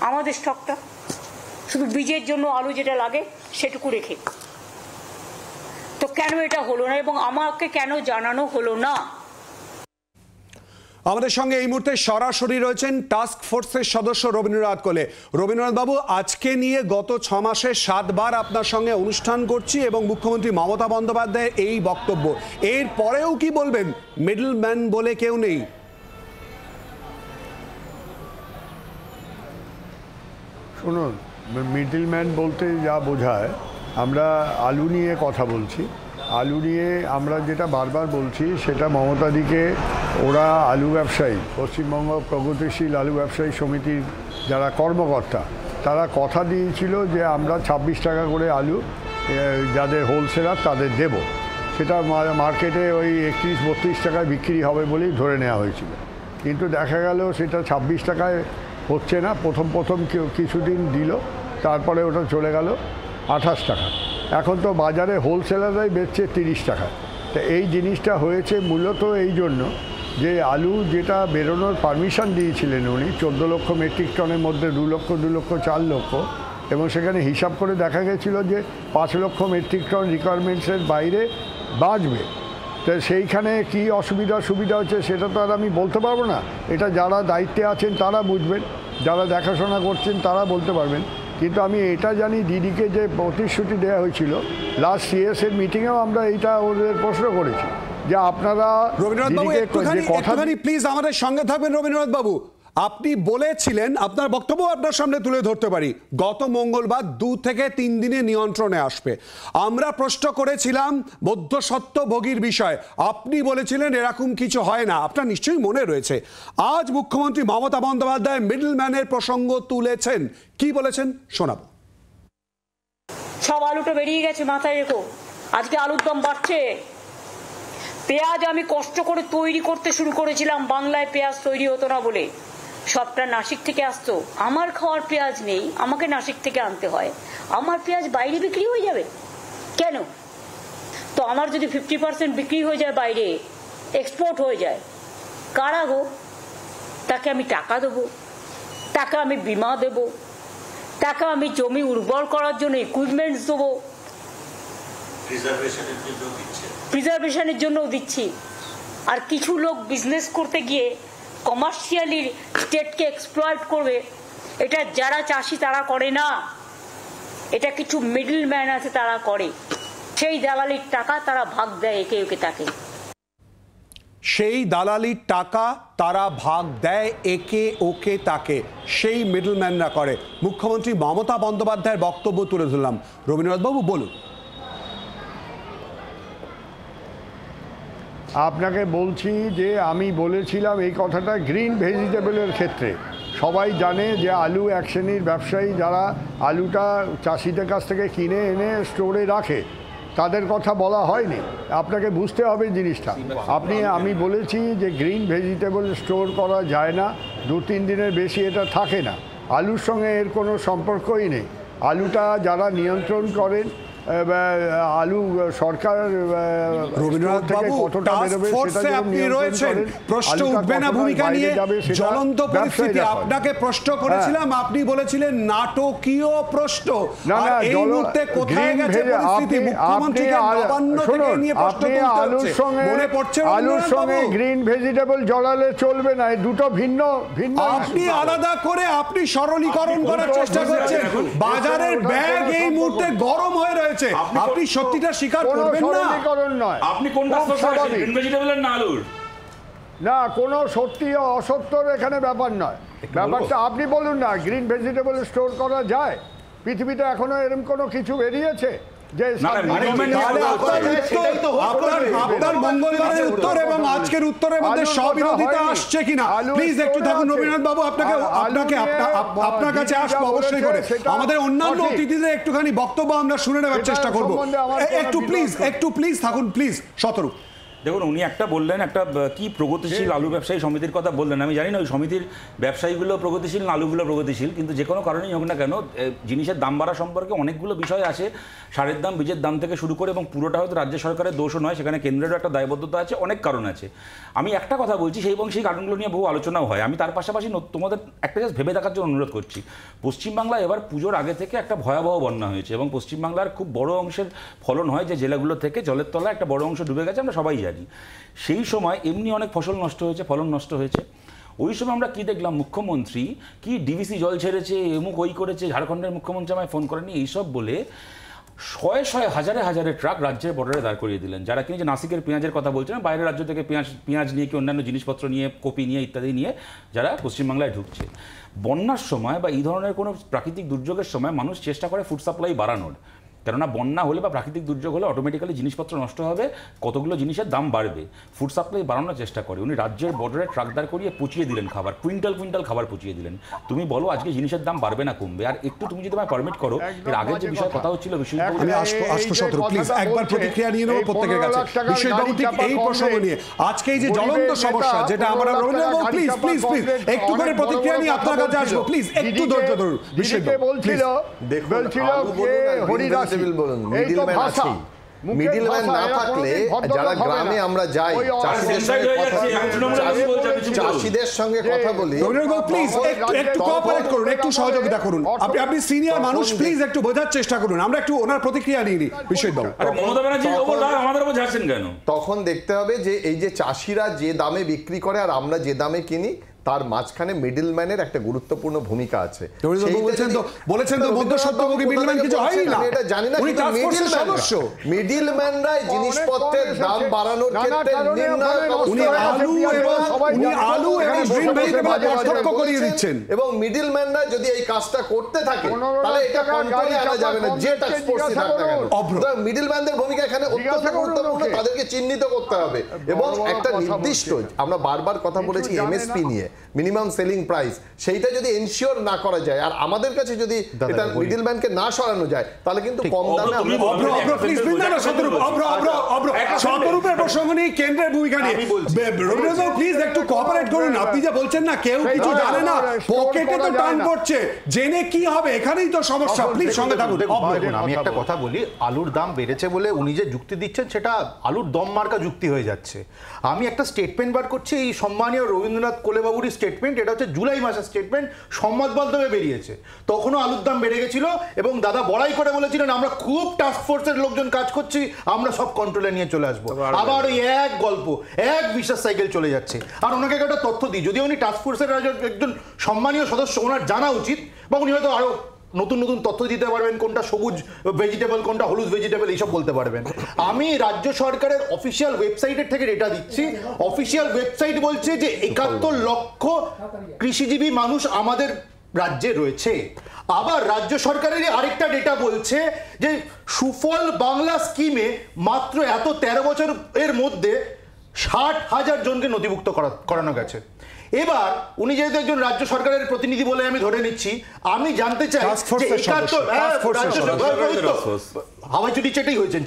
আমাদের স্টকটা শুধু বীজের জন্য আলু যেটা লাগে সেটুকু রেখে তো কেন এটা হলো না এবং আমাকে কেন জানানো হলো না আমাদের সঙ্গে এই মুহূর্তে সরাসরি রয়েছেন টাস্ক ফোর্সের সদস্য রবীন্দ্রনাথ কোলে রবীন্দ্রনাথ বাবু আজকে নিয়ে গত ছ মাসে সাতবার আপনার সঙ্গে অনুষ্ঠান করছি এবং মুখ্যমন্ত্রী মমতা বন্দ্যোপাধ্যায়ের এই বক্তব্য এর পরেও কি বলবেন মিডল ম্যান বলে কেউ নেই শুনুন মিডল ম্যান বলতে যা বোঝায় আমরা আলু নিয়ে কথা বলছি আলু নিয়ে আমরা যেটা বারবার বলছি সেটা মমতাদিকে ওরা আলু ব্যবসায়ী পশ্চিমবঙ্গ প্রগতিশীল আলু ব্যবসায়ী সমিতির যারা কর্মকর্তা তারা কথা দিয়েছিল যে আমরা ২৬ টাকা করে আলু যাদের হোলসেলার তাদের দেব সেটা মার্কেটে ওই একত্রিশ বত্রিশ টাকায় বিক্রি হবে বলেই ধরে নেওয়া হয়েছিল কিন্তু দেখা গেল সেটা ২৬ টাকায় হচ্ছে না প্রথম প্রথম কিছুদিন দিল তারপরে ওটা চলে গেল আঠাশ টাকা এখন তো বাজারে হোলসেলাররাই বেচছে তিরিশ টাকা তা এই জিনিসটা হয়েছে মূলত এই জন্য যে আলু যেটা বেরোনোর পারমিশন দিয়েছিলেন উনি চোদ্দো লক্ষ মেট্রিক টনের মধ্যে দু লক্ষ দু লক্ষ চার লক্ষ এবং সেখানে হিসাব করে দেখা গেছিল যে পাঁচ লক্ষ মেট্রিক টন রিকোয়ারমেন্টসের বাইরে বাঁচবে তো সেইখানে কি অসুবিধা সুবিধা হচ্ছে সেটা তো আর আমি বলতে পারবো না এটা যারা দায়িত্বে আছেন তারা বুঝবেন যারা দেখাশোনা করছেন তারা বলতে পারবেন কিন্তু আমি এটা জানি দিদিকে যে প্রতিশ্রুতি দেওয়া হয়েছিল লাস্ট এর মিটিংয়েও আমরা এইটা ওদের প্রশ্ন করেছি যে আপনারা রবীন্দ্রনাথ বাবু একটুখানি প্লিজ আমাদের সঙ্গে থাকবেন রবীন্দ্রনাথ বাবু আপনি বলেছিলেন আপনার বক্তব্য আপনার সামনে তুলে ধরতে পারি গত মঙ্গলবার দু থেকে তিন দিনে নিয়ন্ত্রণে আসবে আমরা প্রশ্ন করেছিলাম মধ্যসত্ত্ব ভোগীর বিষয় আপনি বলেছিলেন এরকম কিছু হয় না আপনার নিশ্চয়ই মনে রয়েছে আজ মুখ্যমন্ত্রী মমতা বন্দ্যোপাধ্যায় মিডলম্যানের প্রসঙ্গ তুলেছেন কি বলেছেন শোনাব সব আলুটা বেরিয়ে গেছে মাথায় রেখো আজকে আলুর দম বাড়ছে পেঁয়াজ আমি কষ্ট করে তৈরি করতে শুরু করেছিলাম বাংলায় পেঁয়াজ তৈরি হতো না বলে সবটা নাসিক থেকে আসতো আমার খাওয়ার পেঁয়াজ নেই আমাকে নাসিক থেকে আনতে হয় আমার পেঁয়াজ বাইরে বিক্রি হয়ে যাবে কেন তো আমার যদি ফিফটি পার্সেন্ট বিক্রি হয়ে যায় বাইরে এক্সপোর্ট হয়ে যায় কারা গো তাকে আমি টাকা দেবো তাকে আমি বিমা দেব তাকে আমি জমি উর্বর করার জন্য ইকুইপমেন্টস দেবো প্রিজার্ভেশনের জন্য দিচ্ছি আর কিছু লোক বিজনেস করতে গিয়ে কমার্শিয়ালি স্টেটকে এক্সপ্লয়েড করবে এটা যারা চাষি তারা করে না এটা কিছু মিডল ম্যান আছে তারা করে সেই দালালির টাকা তারা ভাগ দেয় একে একে তাকে সেই দালালির টাকা তারা ভাগ দেয় একে ওকে তাকে সেই মিডলম্যানরা করে মুখ্যমন্ত্রী মমতা বন্দ্যোপাধ্যায়ের বক্তব্য তুলে ধরলাম রবীন্দ্রনাথবাবু বলুন আপনাকে বলছি যে আমি বলেছিলাম এই কথাটা গ্রিন ভেজিটেবলের ক্ষেত্রে সবাই জানে যে আলু এক শ্রেণীর ব্যবসায়ী যারা আলুটা চাষিদের কাছ থেকে কিনে এনে স্টোরে রাখে তাদের কথা বলা হয়নি আপনাকে বুঝতে হবে জিনিসটা আপনি আমি বলেছি যে গ্রিন ভেজিটেবল স্টোর করা যায় না দু তিন দিনের বেশি এটা থাকে না আলুর সঙ্গে এর কোনো সম্পর্কই নেই আলুটা যারা নিয়ন্ত্রণ করেন আলু সরকার ফোর্সে আপনি রয়েছেন প্রশ্ন উঠবে না ভূমিকা নিয়ে জ্বলন্ত পরিস্থিতি আপনাকে প্রশ্ন হ্যাঁ। করেছিলাম আপনি বলেছিলেন নাটকীয় প্রশ্ন আর এই মুহূর্তে কোথায় গেছে পরিস্থিতি মুখ্যমন্ত্রীকে নবান্ন থেকে নিয়ে প্রশ্ন হচ্ছে মনে পড়ছে আলুর সঙ্গে গ্রিন ভেজিটেবল জড়ালে চলবে না দুটো ভিন্ন ভিন্ন আপনি আলাদা করে আপনি সরলীকরণ করার চেষ্টা করছেন বাজারের ব্যাগ এই মুহূর্তে গরম হয়ে রয়েছে হয়েছে আপনি সত্যিটা স্বীকার করবেন না নয় আপনি কোনটা না আলুর না কোনো সত্যি অসত্যর এখানে ব্যাপার নয় ব্যাপারটা আপনি বলুন না গ্রিন ভেজিটেবল স্টোর করা যায় পৃথিবীতে এখনো এরকম কোনো কিছু বেরিয়েছে আসছে কিনা প্লিজ একটু থাকুন রবীন্দ্রনাথ বাবু আপনাকে আপনার কাছে অবশ্যই করে আমাদের অন্যান্য অতিথিদের একটুখানি বক্তব্য আমরা শুনে নেওয়ার চেষ্টা একটু প্লিজ একটু প্লিজ থাকুন প্লিজ সতর্ক দেখুন উনি একটা বললেন একটা কি প্রগতিশীল আলু ব্যবসায়ী সমিতির কথা বললেন আমি জানি না ওই সমিতির ব্যবসায়ীগুলো প্রগতিশীল না আলুগুলো প্রগতিশীল কিন্তু যে কোনো কারণেই হোক না কেন জিনিসের দাম বাড়া সম্পর্কে অনেকগুলো বিষয় আছে সারের দাম বীজের দাম থেকে শুরু করে এবং পুরোটা হয়তো রাজ্য সরকারের দোষও নয় সেখানে কেন্দ্রেরও একটা দায়বদ্ধতা আছে অনেক কারণ আছে আমি একটা কথা বলছি সেই এবং সেই কারণগুলো নিয়ে বহু আলোচনাও হয় আমি তার পাশাপাশি তোমাদের একটা জাস্ট ভেবে দেখার জন্য অনুরোধ করছি পশ্চিমবাংলায় এবার পুজোর আগে থেকে একটা ভয়াবহ বন্যা হয়েছে এবং পশ্চিমবাংলার খুব বড় অংশের ফলন হয় যে জেলাগুলো থেকে জলের তলায় একটা বড় অংশ ডুবে গেছে আমরা সবাই যাই ইত্যাদি সেই সময় এমনি অনেক ফসল নষ্ট হয়েছে ফলন নষ্ট হয়েছে ওই সময় আমরা কী দেখলাম মুখ্যমন্ত্রী কি ডিভিসি জল ছেড়েছে এমুক ওই করেছে ঝাড়খণ্ডের মুখ্যমন্ত্রী আমায় ফোন করেনি এইসব বলে শয়ে শয়ে হাজারে হাজারে ট্রাক রাজ্যের বর্ডারে দাঁড় করিয়ে দিলেন যারা কিনে যে নাসিকের পেঁয়াজের কথা বলছেন না বাইরের রাজ্য থেকে পেঁয়াজ পেঁয়াজ নিয়ে কি অন্যান্য জিনিসপত্র নিয়ে কপি নিয়ে ইত্যাদি নিয়ে যারা পশ্চিমবাংলায় ঢুকছে বন্যার সময় বা এই ধরনের কোনো প্রাকৃতিক দুর্যোগের সময় মানুষ চেষ্টা করে ফুড সাপ্লাই বাড়ানোর কেননা বন্যা হলে বা প্রাকৃতিক দুর্যোগ হলে অটোমেটিক্যালি জিনিসপত্র নষ্ট হবে কতগুলো জিনিসের দাম বাড়বে ফুড সাপ্লাই বাড়ানোর চেষ্টা করে উনি রাজ্যের বর্ডারে ট্রাকদার করিয়ে পুচিয়ে দিলেন খাবার কুইন্টাল কুইন্টাল খাবার পুচিয়ে দিলেন তুমি বলো আজকে জিনিসের দাম বাড়বে না কমবে আর একটু তুমি যদি আমায় পারমিট করো এর আগে যে বিষয়ে কথা হচ্ছিল আমি একবার প্রতিক্রিয়া নিয়ে নেবো প্রত্যেকের কাছে বিশ্ববাবু ঠিক এই প্রসঙ্গ নিয়ে আজকে এই যে জ্বলন্ত সমস্যা যেটা আমরা রবীন্দ্রনাথ প্লিজ প্লিজ প্লিজ একটু করে প্রতিক্রিয়া নিয়ে আপনার কাছে আসবো প্লিজ একটু ধৈর্য ধরুন বিশ্ববাবু বলছিল বলছিল যে হরিদাস আপনি সিনিয়র মানুষ প্লিজ একটু বোঝার চেষ্টা করুন আমরা একটু ওনার প্রতিক্রিয়া নিয়ে নিই তখন দেখতে হবে যে এই যে চাষিরা যে দামে বিক্রি করে আর আমরা যে দামে কিনি তার মাঝখানে মিডিলম্যানের একটা গুরুত্বপূর্ণ ভূমিকা আছে জিনিসপত্রের দাম বাড়ানোর এবং উনি ম্যানরা যদি এই কাজটা করতে থাকে তাহলে এটা কন্ট্রোলে আনা যাবে না যে ট্যাক্স থাকতে গেল মিডিলম্যানদের ভূমিকা এখানে অত্যন্ত গুরুত্বপূর্ণ তাদেরকে চিহ্নিত করতে হবে এবং একটা নির্দিষ্ট আমরা বারবার কথা বলেছি এমএসপি নিয়ে মিনিমাম সেলিং প্রাইস সেইটা যদি এনশিওর না করা যায় আর আমাদের কাছে যদি এটা মিডল ম্যানকে না সরানো যায় তাহলে কিন্তু কম দামে প্রসঙ্গ কেন্দ্রের ভূমিকা নিয়ে প্লিজ একটু কোঅপারেট করুন আপনি যা বলছেন না কেউ কিছু জানে না পকেটে তো টান জেনে কি হবে এখানেই তো সমস্যা প্লিজ সঙ্গে থাকুন আমি একটা কথা বলি আলুর দাম বেড়েছে বলে উনি যে যুক্তি দিচ্ছেন সেটা আলুর দম মার্কা যুক্তি হয়ে যাচ্ছে আমি একটা স্টেটমেন্ট বার করছি এই সম্মানীয় রবীন্দ্রনাথ কোলেবাবু পুরোপুরি স্টেটমেন্ট এটা হচ্ছে জুলাই মাসের স্টেটমেন্ট সংবাদ মাধ্যমে বেরিয়েছে তখনও আলুর দাম বেড়ে গেছিল এবং দাদা বড়াই করে বলেছিলেন আমরা খুব টাস্ক ফোর্সের লোকজন কাজ করছি আমরা সব কন্ট্রোলে নিয়ে চলে আসবো আবার ওই এক গল্প এক বিশ্বাস সাইকেল চলে যাচ্ছে আর ওনাকে একটা তথ্য দিই যদি উনি টাস্ক ফোর্সের একজন সম্মানীয় সদস্য ওনার জানা উচিত বা উনি হয়তো আরও নতুন নতুন তথ্য দিতে পারবেন কোনটা সবুজ ভেজিটেবল কোনটা হলুদ ভেজিটেবল এইসব বলতে পারবেন আমি রাজ্য সরকারের অফিসিয়াল ওয়েবসাইটের থেকে ডেটা দিচ্ছি অফিসিয়াল ওয়েবসাইট বলছে যে একাত্তর লক্ষ কৃষিজীবী মানুষ আমাদের রাজ্যে রয়েছে আবার রাজ্য সরকারের আরেকটা ডেটা বলছে যে সুফল বাংলা স্কিমে মাত্র এত তেরো বছর এর মধ্যে ষাট হাজার জনকে নথিভুক্ত করানো গেছে এবার উনি যেহেতু একজন রাজ্য সরকারের প্রতিনিধি বলে আমি ধরে নিচ্ছি আমি জানতে চাই হ্যাঁ, হাওয়াই চুটি চেটেই হয়েছেন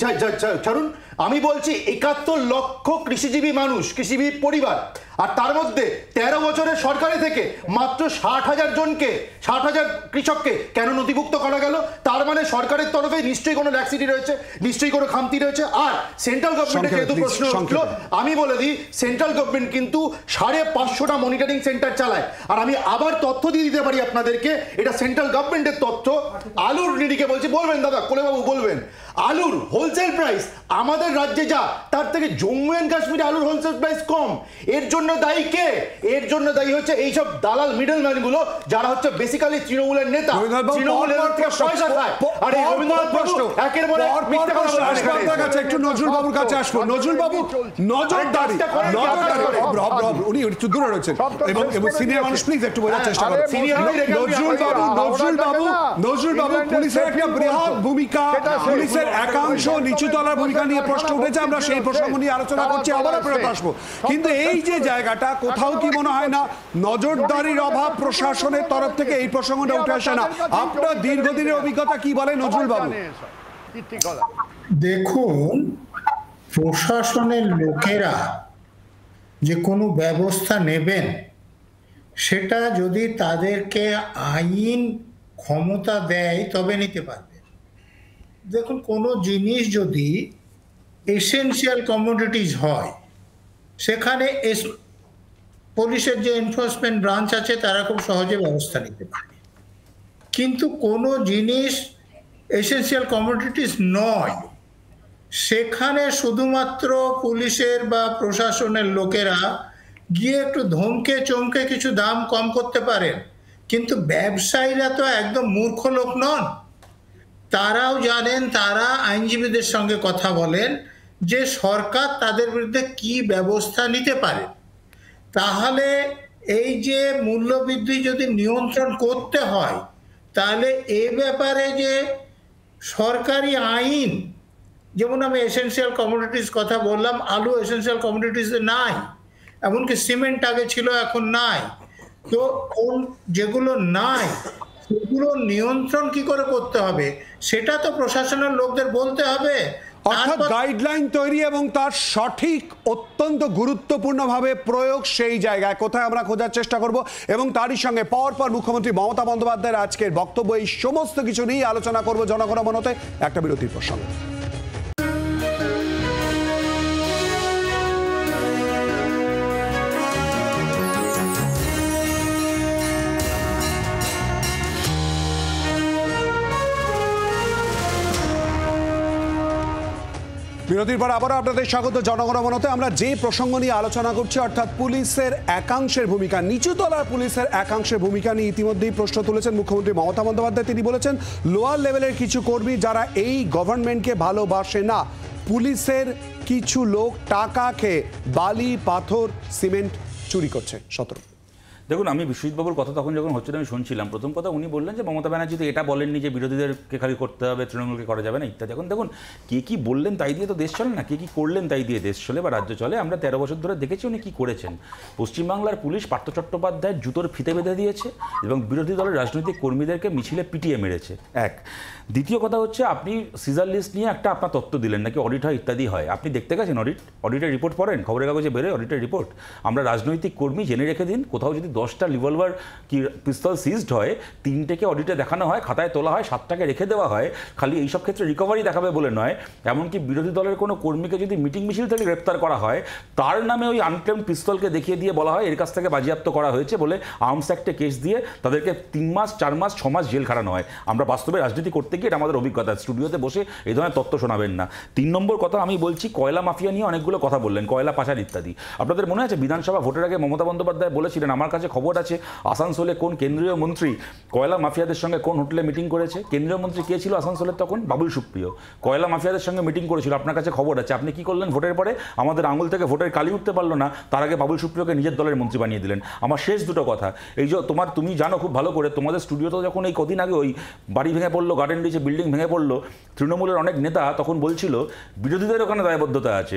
ছাড়ুন আমি বলছি একাত্তর লক্ষ কৃষিজীবী মানুষ কৃষিজীবী পরিবার আর তার মধ্যে ১৩ বছরের সরকারে থেকে মাত্র ষাট হাজার জনকে ষাট হাজার কৃষককে কেন নথিভুক্ত করা গেল তার মানে সরকারের তরফে নিশ্চয়ই কোনো ল্যাক্সিটি রয়েছে নিশ্চয়ই কোনো খামতি রয়েছে আর সেন্ট্রাল গভর্নমেন্টের যেহেতু প্রশ্ন উঠল আমি বলে দিই সেন্ট্রাল গভর্নমেন্ট কিন্তু সাড়ে পাঁচশোটা মনিটরিং সেন্টার চালায় আর আমি আবার তথ্য দিয়ে দিতে পারি আপনাদেরকে এটা সেন্ট্রাল গভর্নমেন্টের তথ্য আলুর নিরিখে বলছি বলবেন দাদা কোলেবাবু বলবেন আলুর হোলসেল প্রাইস আমাদের রাজ্যে যা তার থেকে জম্মু অ্যান্ড কাশ্মীরে আলুর হোলসেল প্রাইস কম এর জন্য দায়ী কে এর জন্য দায়ী হচ্ছে এইসব দালাল মিডল ম্যানগুলো যারা হচ্ছে বেসিক্যালি তৃণমূলের নেতা আর এই রবীন্দ্রনাথ প্রশ্ন একের কথা কাছে একটু নজরুল বাবুর কাছে আসবো নজরুল বাবু নজরদারি নজরদারি উনি একটু দূরে রয়েছেন এবং এবং সিনিয়র মানুষ প্লিজ একটু বোঝার হ্যাঁ, চেষ্টা করুন হ্যাঁ, নজরুল বাবু হ্যাঁ, নজরুল বাবু নজরুল বাবু পুলিশের একটা বৃহৎ ভূমিকা পুলিশের একাংশ নিচু তলার ভূমিকা নিয়ে প্রশ্ন উঠেছে আমরা সেই প্রসঙ্গ নিয়ে আলোচনা করছি আবারও ফেরত আসবো কিন্তু এই যে জায়গাটা কোথাও কি মনে হয় না নজরদারির অভাব প্রশাসনের তরফ থেকে এই প্রসঙ্গটা উঠে আসে না আপনার দীর্ঘদিনের অভিজ্ঞতা কি বলে নজরুল বাবু দেখুন প্রশাসনের লোকেরা যে কোনো ব্যবস্থা নেবেন সেটা যদি তাদেরকে আইন ক্ষমতা দেয় তবে নিতে পারবে দেখুন কোনো জিনিস যদি এসেন্সিয়াল কমোডিটিস হয় সেখানে পুলিশের যে এনফোর্সমেন্ট ব্রাঞ্চ আছে তারা খুব সহজে ব্যবস্থা নিতে পারে কিন্তু কোনো জিনিস এসেন্সিয়াল কমোডিটিস নয় সেখানে শুধুমাত্র পুলিশের বা প্রশাসনের লোকেরা গিয়ে একটু ধমকে চমকে কিছু দাম কম করতে পারেন কিন্তু ব্যবসায়ীরা তো একদম মূর্খ লোক নন তারাও জানেন তারা আইনজীবীদের সঙ্গে কথা বলেন যে সরকার তাদের বিরুদ্ধে কি ব্যবস্থা নিতে পারে তাহলে এই যে মূল্যবৃদ্ধি যদি নিয়ন্ত্রণ করতে হয় তাহলে এ ব্যাপারে যে সরকারি আইন যেমন আমি এসেন্সিয়াল কমিউনিটিস কথা বললাম আলু এসেন্সিয়াল কমিউনিটিসে নাই এমনকি সিমেন্ট আগে ছিল এখন নাই তো কোন যেগুলো নাই সেগুলো নিয়ন্ত্রণ কি করে করতে হবে সেটা তো প্রশাসনের লোকদের বলতে হবে অর্থাৎ গাইডলাইন তৈরি এবং তার সঠিক অত্যন্ত গুরুত্বপূর্ণভাবে প্রয়োগ সেই জায়গায় কোথায় আমরা খোঁজার চেষ্টা করব এবং তারই সঙ্গে পরপর মুখ্যমন্ত্রী মমতা বন্দ্যোপাধ্যায়ের আজকের বক্তব্য এই সমস্ত কিছু নিয়েই আলোচনা করব জনগণমনতে একটা বিরতির প্রসঙ্গে বিরতির পর আবারও আপনাদের স্বাগত জনগণমনতে আমরা যে প্রসঙ্গ নিয়ে আলোচনা করছি অর্থাৎ পুলিশের একাংশের ভূমিকা নিচুতলার পুলিশের একাংশের ভূমিকা নিয়ে ইতিমধ্যেই প্রশ্ন তুলেছেন মুখ্যমন্ত্রী মমতা বন্দ্যোপাধ্যায় তিনি বলেছেন লোয়ার লেভেলের কিছু কর্মী যারা এই গভর্নমেন্টকে ভালোবাসে না পুলিশের কিছু লোক টাকা খেয়ে বালি পাথর সিমেন্ট চুরি করছে সতেরো দেখুন আমি বিশ্বজিৎবাবুর কথা তখন যখন হচ্ছিল আমি শুনছিলাম প্রথম কথা উনি বললেন যে মমতা ব্যানার্জি তো এটা বলেননি যে বিরোধীদেরকে খালি করতে হবে তৃণমূলকে করা যাবে না ইত্যাদি এখন দেখুন কে কী বললেন তাই দিয়ে তো দেশ চলে না কে কী করলেন তাই দিয়ে দেশ চলে বা রাজ্য চলে আমরা তেরো বছর ধরে দেখেছি উনি কী করেছেন পশ্চিমবাংলার পুলিশ পার্থ চট্টোপাধ্যায়ের জুতোর ফিতে বেঁধে দিয়েছে এবং বিরোধী দলের রাজনৈতিক কর্মীদেরকে মিছিলে পিটিয়ে মেরেছে এক দ্বিতীয় কথা হচ্ছে আপনি সিজার লিস্ট নিয়ে একটা আপনার তথ্য দিলেন নাকি অডিট হয় ইত্যাদি হয় আপনি দেখতে গেছেন অডিট অডিটের রিপোর্ট পড়েন খবরের কাগজে বেরে অডিটের রিপোর্ট আমরা রাজনৈতিক কর্মী জেনে রেখে দিন কোথাও যদি দশটা রিভলভার কি পিস্তল সিজড হয় তিনটেকে অডিটে দেখানো হয় খাতায় তোলা হয় সাতটাকে রেখে দেওয়া হয় খালি এইসব ক্ষেত্রে রিকভারি দেখাবে বলে নয় এমনকি বিরোধী দলের কোনো কর্মীকে যদি মিটিং মিছিল থেকে গ্রেপ্তার করা হয় তার নামে ওই আনক্লেম পিস্তলকে দেখিয়ে দিয়ে বলা হয় এর কাছ থেকে বাজেয়াপ্ত করা হয়েছে বলে আর্মস অ্যাক্টে কেস দিয়ে তাদেরকে তিন মাস চার মাস ছ মাস জেল খাটানো হয় আমরা বাস্তবে রাজনীতি করতে থেকে এটা আমাদের অভিজ্ঞতা স্টুডিওতে বসে এই ধরনের তথ্য শোনাবেন না তিন নম্বর কথা আমি বলছি কয়লা মাফিয়া নিয়ে অনেকগুলো কথা বললেন কয়লা পাচার ইত্যাদি আপনাদের মনে আছে বিধানসভা ভোটের আগে মমতা বন্দ্যোপাধ্যায় বলেছিলেন আমার কাছে খবর আছে আসানসোলে কোন কেন্দ্রীয় মন্ত্রী কয়লা মাফিয়াদের সঙ্গে কোন হোটেলে মিটিং করেছে কেন্দ্রীয় মন্ত্রী কে ছিল আসানসোলের তখন বাবুল সুপ্রিয় কয়লা মাফিয়াদের সঙ্গে মিটিং করেছিল আপনার কাছে খবর আছে আপনি কি করলেন ভোটের পরে আমাদের আঙুল থেকে ভোটের কালি উঠতে পারলো না তার আগে বাবুল সুপ্রিয়কে নিজের দলের মন্ত্রী বানিয়ে দিলেন আমার শেষ দুটো কথা এই যে তোমার তুমি জানো খুব ভালো করে তোমাদের স্টুডিওতে যখন এই কদিন আগে ওই বাড়ি ভেঙে পড়লো গার্ডেন যে বিল্ডিং ভেঙে পড়লো তৃণমূলের অনেক নেতা তখন বলছিল বিরোধীদের ওখানে দায়বদ্ধতা আছে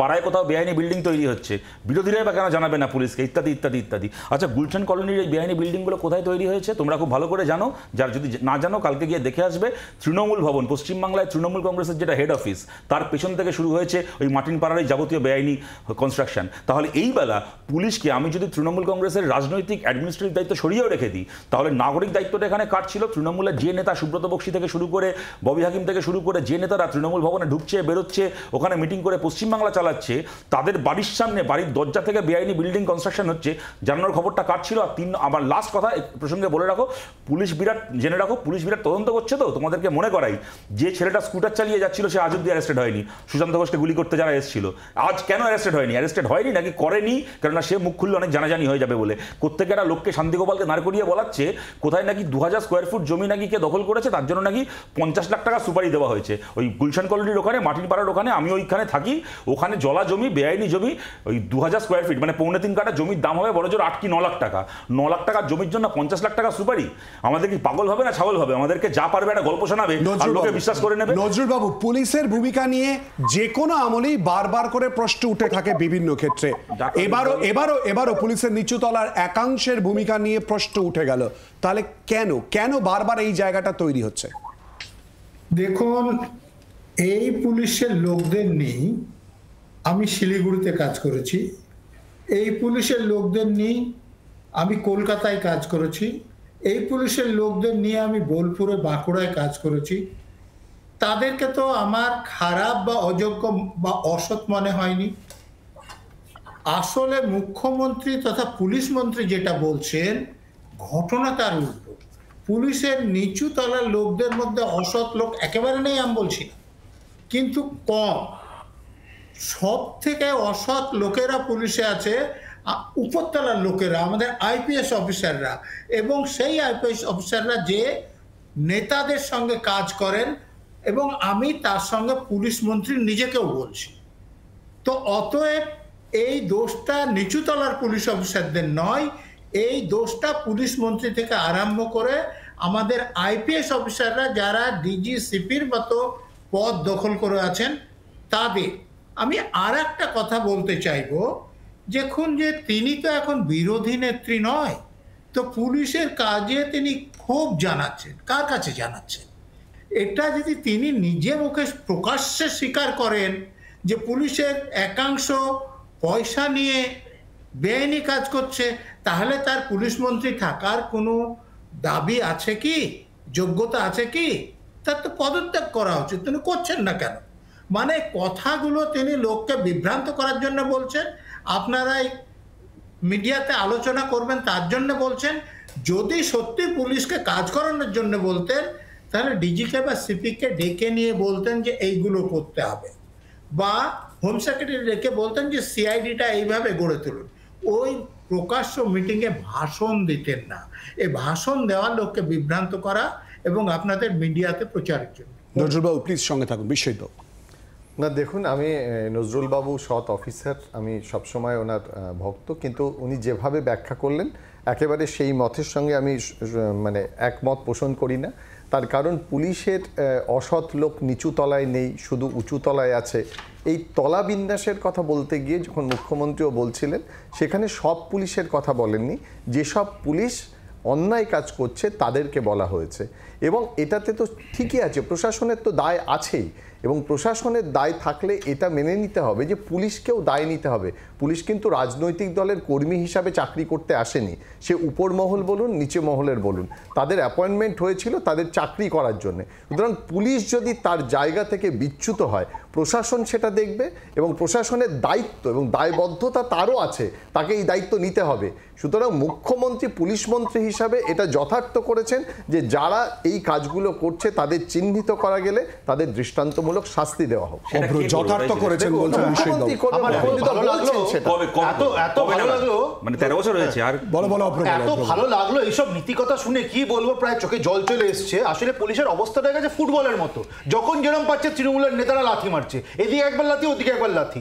পাড়ায় কোথাও বেআইনি বিল্ডিং তৈরি হচ্ছে বিরোধীরাই বা কেন জানাবে না পুলিশকে ইত্যাদি ইত্যাদি ইত্যাদি আচ্ছা গুলশান কলোনির এই বেআইনি বিল্ডিংগুলো কোথায় তৈরি হয়েছে তোমরা খুব ভালো করে জানো যার যদি না জানো কালকে গিয়ে দেখে আসবে তৃণমূল ভবন পশ্চিমবাংলায় তৃণমূল কংগ্রেসের যেটা হেড অফিস তার পেছন থেকে শুরু হয়েছে ওই মাটিন পাড়ার যাবতীয় বেআইনি কনস্ট্রাকশন তাহলে এই বেলা পুলিশকে আমি যদি তৃণমূল কংগ্রেসের রাজনৈতিক অ্যাডমিনিস্ট্রেটিভ দায়িত্ব সরিয়েও রেখে দিই তাহলে নাগরিক দায়িত্বটা এখানে কাট ছিল তৃণমূলের যে নেতা সুব্রত বক্সী থেকে শুরু করে ববি হাকিম থেকে শুরু করে যে নেতারা তৃণমূল ভবনে ঢুকছে বেরোচ্ছে ওখানে মিটিং করে পশ্চিমবাংলা চালাচ্ছে তাদের বাড়ির সামনে বাড়ির দরজা থেকে বেআইনি বিল্ডিং কনস্ট্রাকশন হচ্ছে জানানোর খবরটা কাটছিল আর তিন আমার লাস্ট কথা প্রসঙ্গে বলে রাখো পুলিশ বিরাট জেনে রাখো পুলিশ বিরাট তদন্ত করছে তো তোমাদেরকে মনে করাই যে ছেলেটা স্কুটার চালিয়ে যাচ্ছিল সে আজ অব্দি অ্যারেস্টেড হয়নি সুশান্ত ঘোষকে গুলি করতে যারা এসেছিল আজ কেন অ্যারেস্টেড হয়নি অ্যারেস্টেড হয়নি নাকি করেনি কেননা সে মুখ খুললে অনেক জানাজানি হয়ে যাবে বলে কোথেকে একটা লোককে শান্তিগোপালকে দাঁড় করিয়ে বলাচ্ছে কোথায় নাকি দু হাজার স্কোয়ার ফুট জমি নাকি কে দখল করেছে তার জন্য নাকি পঞ্চাশ লাখ টাকা সুপারি দেওয়া হয়েছে ওই গুলশান কলোনির ওখানে মাটির পাড়ার ওখানে আমি ওইখানে থাকি ওখানে ওখানে জলা জমি বেআইনি জমি ওই দু হাজার স্কোয়ার ফিট মানে পৌনে তিন কাটা জমির দাম হবে বড় জোর আট কি ন লাখ টাকা ন লাখ টাকা জমির জন্য পঞ্চাশ লাখ টাকা সুপারি আমাদের কি পাগল হবে না ছাগল হবে আমাদেরকে যা পারবে একটা গল্প শোনাবে লোকে বিশ্বাস করে নেবে নজরুল বাবু পুলিশের ভূমিকা নিয়ে যে কোনো আমলেই বারবার করে প্রশ্ন উঠে থাকে বিভিন্ন ক্ষেত্রে এবারও এবারও এবারও পুলিশের নিচুতলার একাংশের ভূমিকা নিয়ে প্রশ্ন উঠে গেল তাহলে কেন কেন বারবার এই জায়গাটা তৈরি হচ্ছে দেখুন এই পুলিশের লোকদের নেই আমি শিলিগুড়িতে কাজ করেছি এই পুলিশের লোকদের নিয়ে আমি কলকাতায় কাজ করেছি এই পুলিশের লোকদের নিয়ে আমি বোলপুরে বাঁকুড়ায় কাজ করেছি তাদেরকে তো আমার খারাপ বা অযোগ্য বা অসৎ মনে হয়নি আসলে মুখ্যমন্ত্রী তথা পুলিশ মন্ত্রী যেটা বলছেন ঘটনা তার উল্টো পুলিশের নিচু তলার লোকদের মধ্যে অসৎ লোক একেবারে নেই আমি বলছি কিন্তু কম সব থেকে অসৎ লোকেরা পুলিশে আছে উপরতলার লোকেরা আমাদের আইপিএস অফিসাররা এবং সেই আইপিএস অফিসাররা যে নেতাদের সঙ্গে কাজ করেন এবং আমি তার সঙ্গে পুলিশ মন্ত্রী নিজেকেও বলছি তো অতএব এই দোষটা নিচুতলার পুলিশ অফিসারদের নয় এই দোষটা পুলিশ মন্ত্রী থেকে আরম্ভ করে আমাদের আইপিএস অফিসাররা যারা ডিজিসিপির মতো পদ দখল করে আছেন তাদের আমি আর একটা কথা বলতে চাইব দেখুন যে তিনি তো এখন বিরোধী নেত্রী নয় তো পুলিশের কাজে তিনি খুব জানাচ্ছেন কার কাছে জানাচ্ছেন এটা যদি তিনি নিজে মুখে প্রকাশ্যে স্বীকার করেন যে পুলিশের একাংশ পয়সা নিয়ে বেআইনি কাজ করছে তাহলে তার পুলিশ মন্ত্রী থাকার কোনো দাবি আছে কি যোগ্যতা আছে কি তার তো পদত্যাগ করা উচিত তিনি করছেন না কেন মানে কথাগুলো তিনি লোককে বিভ্রান্ত করার জন্য বলছেন আপনারা মিডিয়াতে আলোচনা করবেন তার জন্য বলছেন যদি সত্যি পুলিশকে কাজ করানোর জন্য বলতেন তাহলে ডিজিকে বা সিপিকে ডেকে নিয়ে বলতেন যে এইগুলো করতে হবে বা হোম সেক্রেটারি ডেকে বলতেন যে সিআইডিটা এইভাবে গড়ে তুলুন ওই প্রকাশ্য মিটিংয়ে ভাষণ দিতেন না এই ভাষণ দেওয়ার লোককে বিভ্রান্ত করা এবং আপনাদের মিডিয়াতে প্রচারের জন্য নজরুলবাবু প্লিজ সঙ্গে থাকুন বিশ্বজিৎবাবু না দেখুন আমি নজরুল বাবু সৎ অফিসার আমি সবসময় ওনার ভক্ত কিন্তু উনি যেভাবে ব্যাখ্যা করলেন একেবারে সেই মতের সঙ্গে আমি মানে একমত পোষণ করি না তার কারণ পুলিশের অসৎ লোক নিচু তলায় নেই শুধু উঁচু তলায় আছে এই তলা বিন্যাসের কথা বলতে গিয়ে যখন মুখ্যমন্ত্রীও বলছিলেন সেখানে সব পুলিশের কথা বলেননি যেসব পুলিশ অন্যায় কাজ করছে তাদেরকে বলা হয়েছে এবং এটাতে তো ঠিকই আছে প্রশাসনের তো দায় আছেই এবং প্রশাসনের দায় থাকলে এটা মেনে নিতে হবে যে পুলিশকেও দায় নিতে হবে পুলিশ কিন্তু রাজনৈতিক দলের কর্মী হিসাবে চাকরি করতে আসেনি সে উপর মহল বলুন নিচে মহলের বলুন তাদের অ্যাপয়েন্টমেন্ট হয়েছিল তাদের চাকরি করার জন্য সুতরাং পুলিশ যদি তার জায়গা থেকে বিচ্যুত হয় প্রশাসন সেটা দেখবে এবং প্রশাসনের দায়িত্ব এবং দায়বদ্ধতা তারও আছে তাকে এই দায়িত্ব নিতে হবে সুতরাং মুখ্যমন্ত্রী পুলিশ মন্ত্রী হিসাবে এটা যথার্থ করেছেন যে যারা এই কাজগুলো করছে তাদের চিহ্নিত করা গেলে তাদের দৃষ্টান্তমূলক শাস্তি দেওয়া হোক যথার্থ করেছেন ভালো লাগলো এইসব শুনে কি বলবো প্রায় চোখে জল চলে এসছে আসলে পুলিশের দেখা যাচ্ছে ফুটবলের মতো যখন যেরম পাচ্ছে তৃণমূলের নেতারা লাথি মারছে এদিকে একবার লাথি ওদিকে একবার লাথি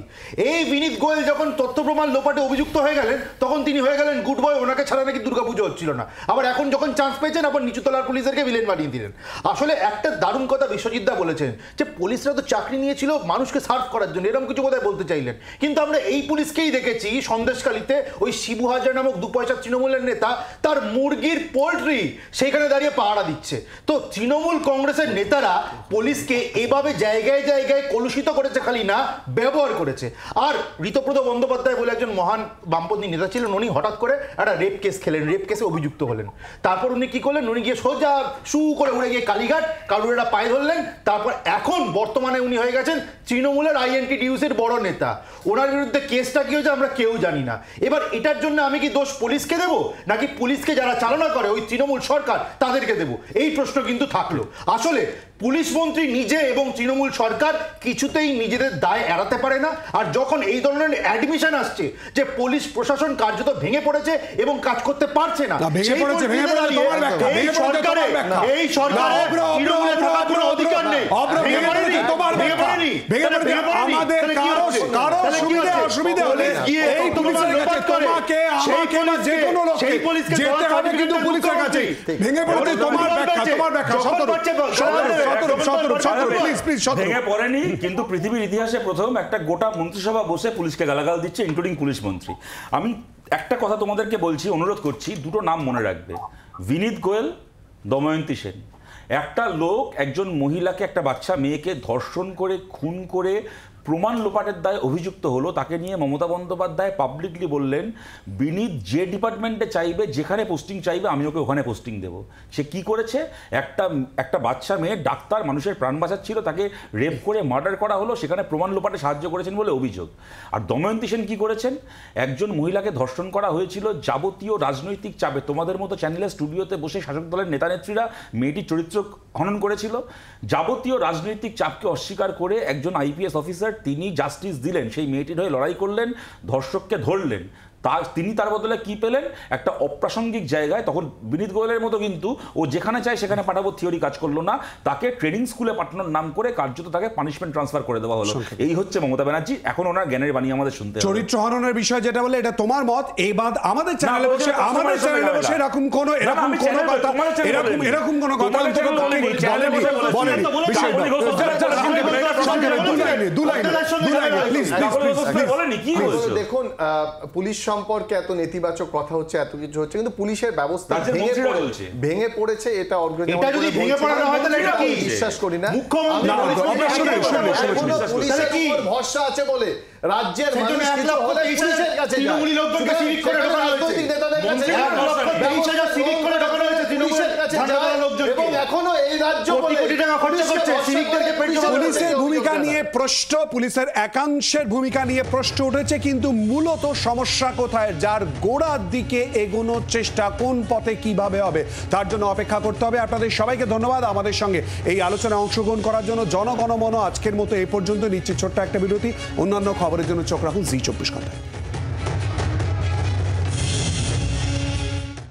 এই বিনীত গোয়েল যখন তথ্য প্রমাণ লোপাটে অভিযুক্ত হয়ে গেলেন তখন তিনি হয়ে গেলেন গুড বয় ওনাকে ছাড়া নাকি দুর্গাপুজো হচ্ছিল না আবার এখন যখন চান্স পেয়েছেন আবার নিচুতলার পুলিশদেরকে ভিলেন বানিয়ে দিলেন আসলে একটা দারুণ কথা বিশ্বজিৎদা বলেছেন যে পুলিশরা তো চাকরি নিয়েছিল মানুষকে সার্ভ করার জন্য এরকম কিছু কথাই বলতে চাইলেন কিন্তু আমরা এই পুলিশকেই দেখেছি সন্দেশকালীতে ওই শিবু হাজার নামক দু পয়সা তৃণমূলের নেতা তার মুরগির পোলট্রি সেইখানে দাঁড়িয়ে পাহারা দিচ্ছে তো তৃণমূল কংগ্রেসের নেতারা পুলিশকে এভাবে জায়গায় জায়গায় কলুষিত করেছে খালি না ব্যবহার করেছে আর ঋতপ্রদ বন্দ্যোপাধ্যায় বলে একজন মহান বামপন্থী নেতা ছিলেন উনি হঠাৎ করে করে একটা রেপ কেস খেলেন রেপ কেসে অভিযুক্ত হলেন তারপর উনি কি করলেন উনি গিয়ে সোজা শু করে উড়ে গিয়ে কালীঘাট কারুর একটা পায়ে ধরলেন তারপর এখন বর্তমানে উনি হয়ে গেছেন তৃণমূলের আইএনটি ডিউসের বড় নেতা ওনার বিরুদ্ধে কেসটা কি হয়েছে আমরা কেউ জানি না এবার এটার জন্য আমি কি দোষ পুলিশকে দেব নাকি পুলিশকে যারা চালনা করে ওই তৃণমূল সরকার তাদেরকে দেব এই প্রশ্ন কিন্তু থাকলো আসলে পুলিশ মন্ত্রী নিজে এবং তৃণমূল সরকার কিছুতেই নিজেদের দায় এড়াতে পারে না আর যখন এই ধরনের অ্যাডমিশন আসছে যে পুলিশ প্রশাসন কার্যত ভেঙে পড়েছে এবং কাজ করতে পারছে না ভেঙে পড়েনি পড়েছে তোমার ব্যাখ্যা তোমার ব্যাখ্যা সতর্ক কিন্তু পৃথিবীর ইতিহাসে প্রথম একটা গোটা মন্ত্রিসভা বসে পুলিশকে গালাগাল দিচ্ছে ইনক্লুডিং পুলিশ মন্ত্রী আমি একটা কথা তোমাদেরকে বলছি অনুরোধ করছি দুটো নাম মনে রাখবে বিনীত গোয়েল দময়ন্তী সেন একটা লোক একজন মহিলাকে একটা বাচ্চা মেয়েকে ধর্ষণ করে খুন করে প্রমাণ লোপাটের দায় অভিযুক্ত হলো তাকে নিয়ে মমতা বন্দ্যোপাধ্যায় পাবলিকলি বললেন বিনীত যে ডিপার্টমেন্টে চাইবে যেখানে পোস্টিং চাইবে আমি ওকে ওখানে পোস্টিং দেব সে কি করেছে একটা একটা বাচ্চা মেয়ে ডাক্তার মানুষের প্রাণ বাঁচাচ্ছিল তাকে রেপ করে মার্ডার করা হলো সেখানে প্রমাণ লোপাটে সাহায্য করেছেন বলে অভিযোগ আর দময়ন্তী সেন কী করেছেন একজন মহিলাকে ধর্ষণ করা হয়েছিল যাবতীয় রাজনৈতিক চাপে তোমাদের মতো চ্যানেলে স্টুডিওতে বসে শাসক দলের নেতানেত্রীরা মেয়েটির চরিত্র হনন করেছিল যাবতীয় রাজনৈতিক চাপকে অস্বীকার করে একজন আইপিএস অফিসার তিনি জাস্টিস দিলেন সেই মেয়েটির হয়ে লড়াই করলেন ধর্ষককে ধরলেন তার তিনি তার বদলে কি পেলেন একটা অপ্রাসঙ্গিক জায়গায় তখন বিনীত গোয়েলের মতো কিন্তু ও যেখানে চায় সেখানে পাঠাবো থিওরি কাজ করলো না তাকে ট্রেনিং স্কুলে পাঠানোর নাম করে কার্যত তাকে পানিশমেন্ট ট্রান্সফার করে দেওয়া হলো এই হচ্ছে মমতা ব্যানার্জি এখন ওনার জ্ঞানের বাণী আমাদের শুনতে চরিত্র হরণের বিষয় যেটা বলে এটা তোমার মত এই বাদ আমাদের চ্যানেলে বসে আমাদের চ্যানেলে বসে এরকম কোন এরকম কোন কথা এরকম এরকম কোন কথা বলতে কোন বলেনি বলেনি বিষয় দুলাইনি দুলাইনি প্লিজ প্লিজ প্লিজ দেখুন পুলিশ সম্পর্কে এত নেতিবাচক কথা হচ্ছে এত কিছু হচ্ছে কিন্তু পুলিশের ব্যবস্থা ভেঙে পড়েছে এটা বিশ্বাস করি না ভরসা আছে বলে রাজ্যের পুলিশের একাংশের ভূমিকা নিয়ে প্রশ্ন উঠেছে কিন্তু মূলত সমস্যা কোথায় যার গোড়ার দিকে এগোনোর চেষ্টা কোন পথে কিভাবে হবে তার জন্য অপেক্ষা করতে হবে আপনাদের সবাইকে ধন্যবাদ আমাদের সঙ্গে এই আলোচনায় অংশগ্রহণ করার জন্য জনগণমন আজকের মতো এ পর্যন্ত নিচ্ছে ছোট্ট একটা বিরতি অন্যান্য খবরের জন্য চোখ রাখুন জি চব্বিশ ঘন্টায়